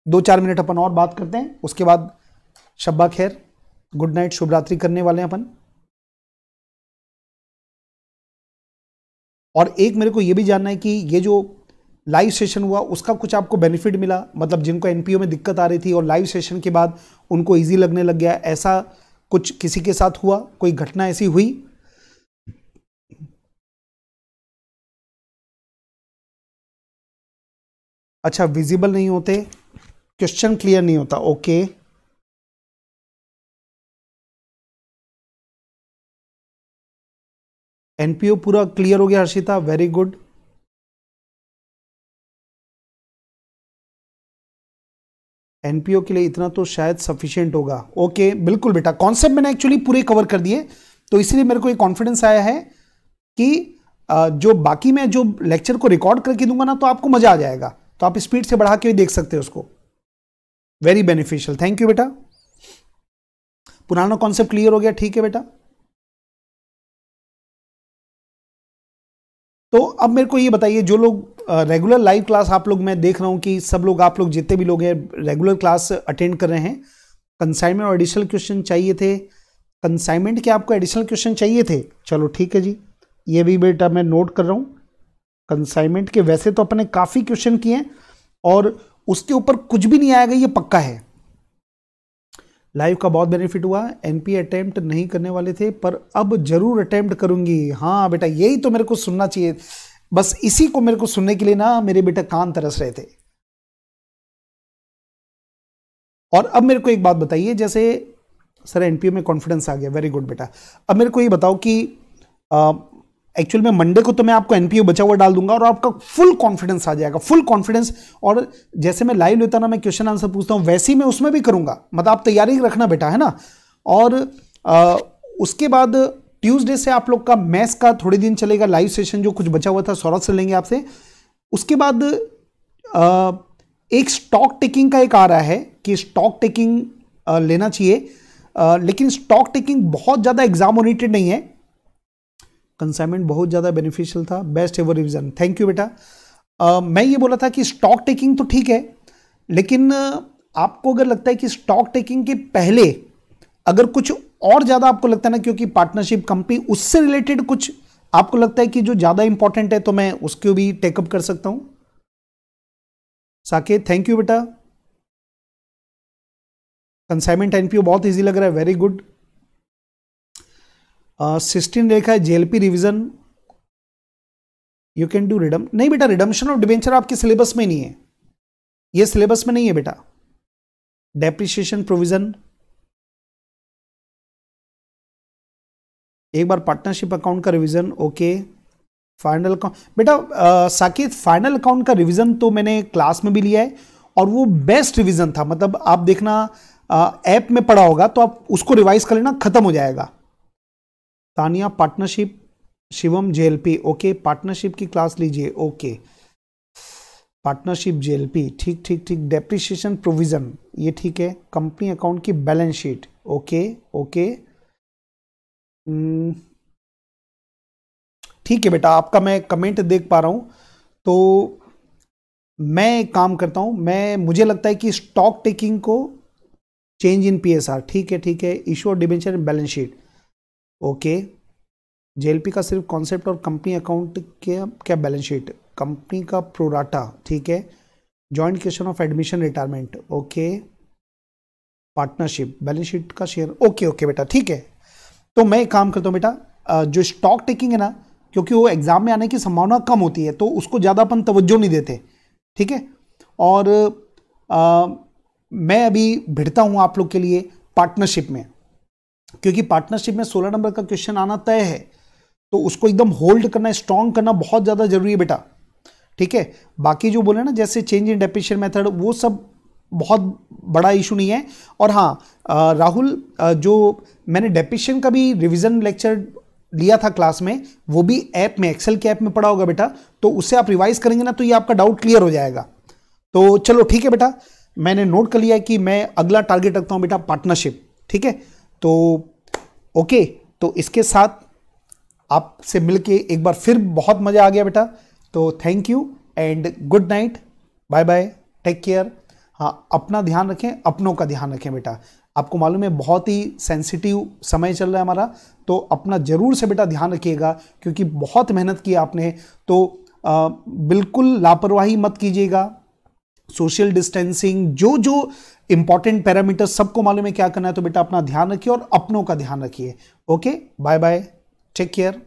दो चार मिनट अपन और बात करते हैं उसके बाद शब्बा खैर गुड नाइट शुभरात्रि करने वाले हैं अपन और एक मेरे को यह भी जानना है कि ये जो लाइव सेशन हुआ उसका कुछ आपको बेनिफिट मिला मतलब जिनको एनपीओ में दिक्कत आ रही थी और लाइव सेशन के बाद उनको ईजी लगने लग गया ऐसा कुछ किसी के साथ हुआ कोई घटना ऐसी हुई अच्छा विजिबल नहीं होते क्वेश्चन क्लियर नहीं होता ओके एनपीओ पूरा क्लियर हो गया हर्षिता वेरी गुड एनपीओ के लिए इतना तो शायद सफिशियंट होगा ओके बिल्कुल बेटा कॉन्सेप्ट मैंने एक्चुअली पूरे कवर कर दिए तो इसलिए मेरे को ये कॉन्फिडेंस आया है कि जो बाकी मैं जो लेक्चर को रिकॉर्ड करके दूंगा ना तो आपको मजा आ जाएगा तो आप स्पीड से बढ़ा के भी देख सकते हो उसको वेरी बेनिफिशियल थैंक यू बेटा पुराना कॉन्सेप्ट क्लियर हो गया ठीक है बेटा तो अब मेरे को ये बताइए जो लोग रेगुलर लाइव क्लास आप लोग मैं देख रहा हूँ कि सब लोग आप लोग जितने भी लोग हैं रेगुलर क्लास अटेंड कर रहे हैं कंसाइनमेंट और एडिशनल क्वेश्चन चाहिए थे कंसाइनमेंट के आपको एडिशनल क्वेश्चन चाहिए थे चलो ठीक है जी ये भी बेटा मैं नोट कर रहा हूँ कंसाइनमेंट के वैसे तो अपने काफ़ी क्वेश्चन किए हैं और उसके ऊपर कुछ भी नहीं आएगा ये पक्का है लाइफ का बहुत बेनिफिट हुआ एनपी अटैम्प्ट नहीं करने वाले थे पर अब जरूर अटैम्प्ट करूंगी हाँ बेटा यही तो मेरे को सुनना चाहिए बस इसी को मेरे को सुनने के लिए ना मेरे बेटा कान तरस रहे थे और अब मेरे को एक बात बताइए जैसे सर एनपीओ में कॉन्फिडेंस आ गया वेरी गुड बेटा अब मेरे को ये बताओ कि आ, एक्चुअल में मंडे को तो मैं आपको एनपीओ बचा हुआ डाल दूंगा और आपका फुल कॉन्फिडेंस आ जाएगा फुल कॉन्फिडेंस और जैसे मैं लाइव लेता ना मैं क्वेश्चन आंसर पूछता हूँ वैसे ही मैं उसमें भी करूंगा मतलब आप तैयारी रखना बेटा है ना और आ, उसके बाद ट्यूसडे से आप लोग का मैथ्स का थोड़े दिन चलेगा लाइव सेशन जो कुछ बचा हुआ था सौरभ से लेंगे आपसे उसके बाद आ, एक स्टॉक टेकिंग का एक आ रहा है कि स्टॉक टेकिंग लेना चाहिए लेकिन स्टॉक टेकिंग बहुत ज़्यादा एग्जाम ओरिएटेड नहीं है कंसाइनमेंट बहुत ज़्यादा बेनिफिशियल था best ever revision thank you बेटा मैं ये बोला था कि स्टॉक टेकिंग तो ठीक है लेकिन आपको अगर लगता है कि स्टॉक टेकिंग के पहले अगर कुछ और ज़्यादा आपको लगता है ना क्योंकि पार्टनरशिप कंपनी उससे रिलेटेड कुछ आपको लगता है कि जो ज़्यादा इंपॉर्टेंट है तो मैं उसको भी टेकअप कर सकता हूँ साकेत थैंक यू बेटा कंसाइनमेंट एनपीओ बहुत इजी लग रहा है वेरी गुड सिक्सटीन रेखा है JLP revision you can do रिडम नहीं बेटा रिडम्शन ऑफ डिवेंचर आपके सिलेबस में नहीं है ये सिलेबस में नहीं है बेटा डेप्रिशिएशन प्रोविजन एक बार पार्टनरशिप अकाउंट का रिवीजन ओके फाइनल अकाउंट बेटा uh, साकेत फाइनल अकाउंट का रिवीजन तो मैंने क्लास में भी लिया है और वो बेस्ट रिवीजन था मतलब आप देखना ऐप uh, में पढ़ा होगा तो आप उसको रिवाइज कर लेना खत्म हो जाएगा Tania partnership Shivam JLP okay partnership की क्लास लीजिए ओके पार्टनरशिप जेएलपी ठीक ठीक ठीक डेप्रिशिएशन प्रोविजन ये ठीक है कंपनी अकाउंट की बैलेंस शीट ओके ओके ठीक है बेटा आपका मैं कमेंट देख पा रहा हूं तो मैं एक काम करता हूं मैं मुझे लगता है कि स्टॉक टेकिंग को चेंज इन पीएसआर ठीक है ठीक है इशू और debenture balance sheet okay JLP का सिर्फ कॉन्सेप्ट और कंपनी अकाउंट के क्या बैलेंस शीट कंपनी का प्रोडाटा ठीक है joint question of admission retirement okay partnership balance sheet का शेयर ओके ओके बेटा ठीक है तो मैं एक काम करता हूँ बेटा जो स्टॉक टेकिंग है ना क्योंकि वो एग्जाम में आने की संभावना कम होती है तो उसको ज़्यादा अपन तवज्जो नहीं देते ठीक है और आ, मैं अभी भिड़ता हूँ आप लोग के लिए पार्टनरशिप में क्योंकि पार्टनरशिप में सोलह नंबर का क्वेश्चन आना तय है तो उसको एकदम होल्ड करना स्ट्रांग करना बहुत ज़्यादा जरूरी है बेटा ठीक है बाकी जो बोले ना जैसे चेंज इन डेपिशन मेथड वो सब बहुत बड़ा इशू नहीं है और हाँ राहुल जो मैंने डेपिशन का भी रिविज़न लेक्चर लिया था क्लास में वो भी ऐप में एक्सेल के ऐप में पढ़ा होगा बेटा तो उससे आप रिवाइज करेंगे ना तो ये आपका डाउट क्लियर हो जाएगा तो चलो ठीक है बेटा मैंने नोट कर लिया कि मैं अगला टारगेट रखता हूँ बेटा पार्टनरशिप ठीक है तो ओके तो इसके साथ आपसे मिलके एक बार फिर बहुत मज़ा आ गया बेटा तो thank you and good night bye bye take care हाँ अपना ध्यान रखें अपनों का ध्यान रखें बेटा आपको मालूम है बहुत ही सेंसिटिव समय चल रहा है हमारा तो अपना ज़रूर से बेटा ध्यान रखिएगा क्योंकि बहुत मेहनत की आपने तो आ, बिल्कुल लापरवाही मत कीजिएगा सोशल डिस्टेंसिंग जो जो इंपॉर्टेंट पैरामीटर सबको मालूम है क्या करना है तो बेटा अपना ध्यान रखिए और अपनों का ध्यान रखिए okay bye bye take care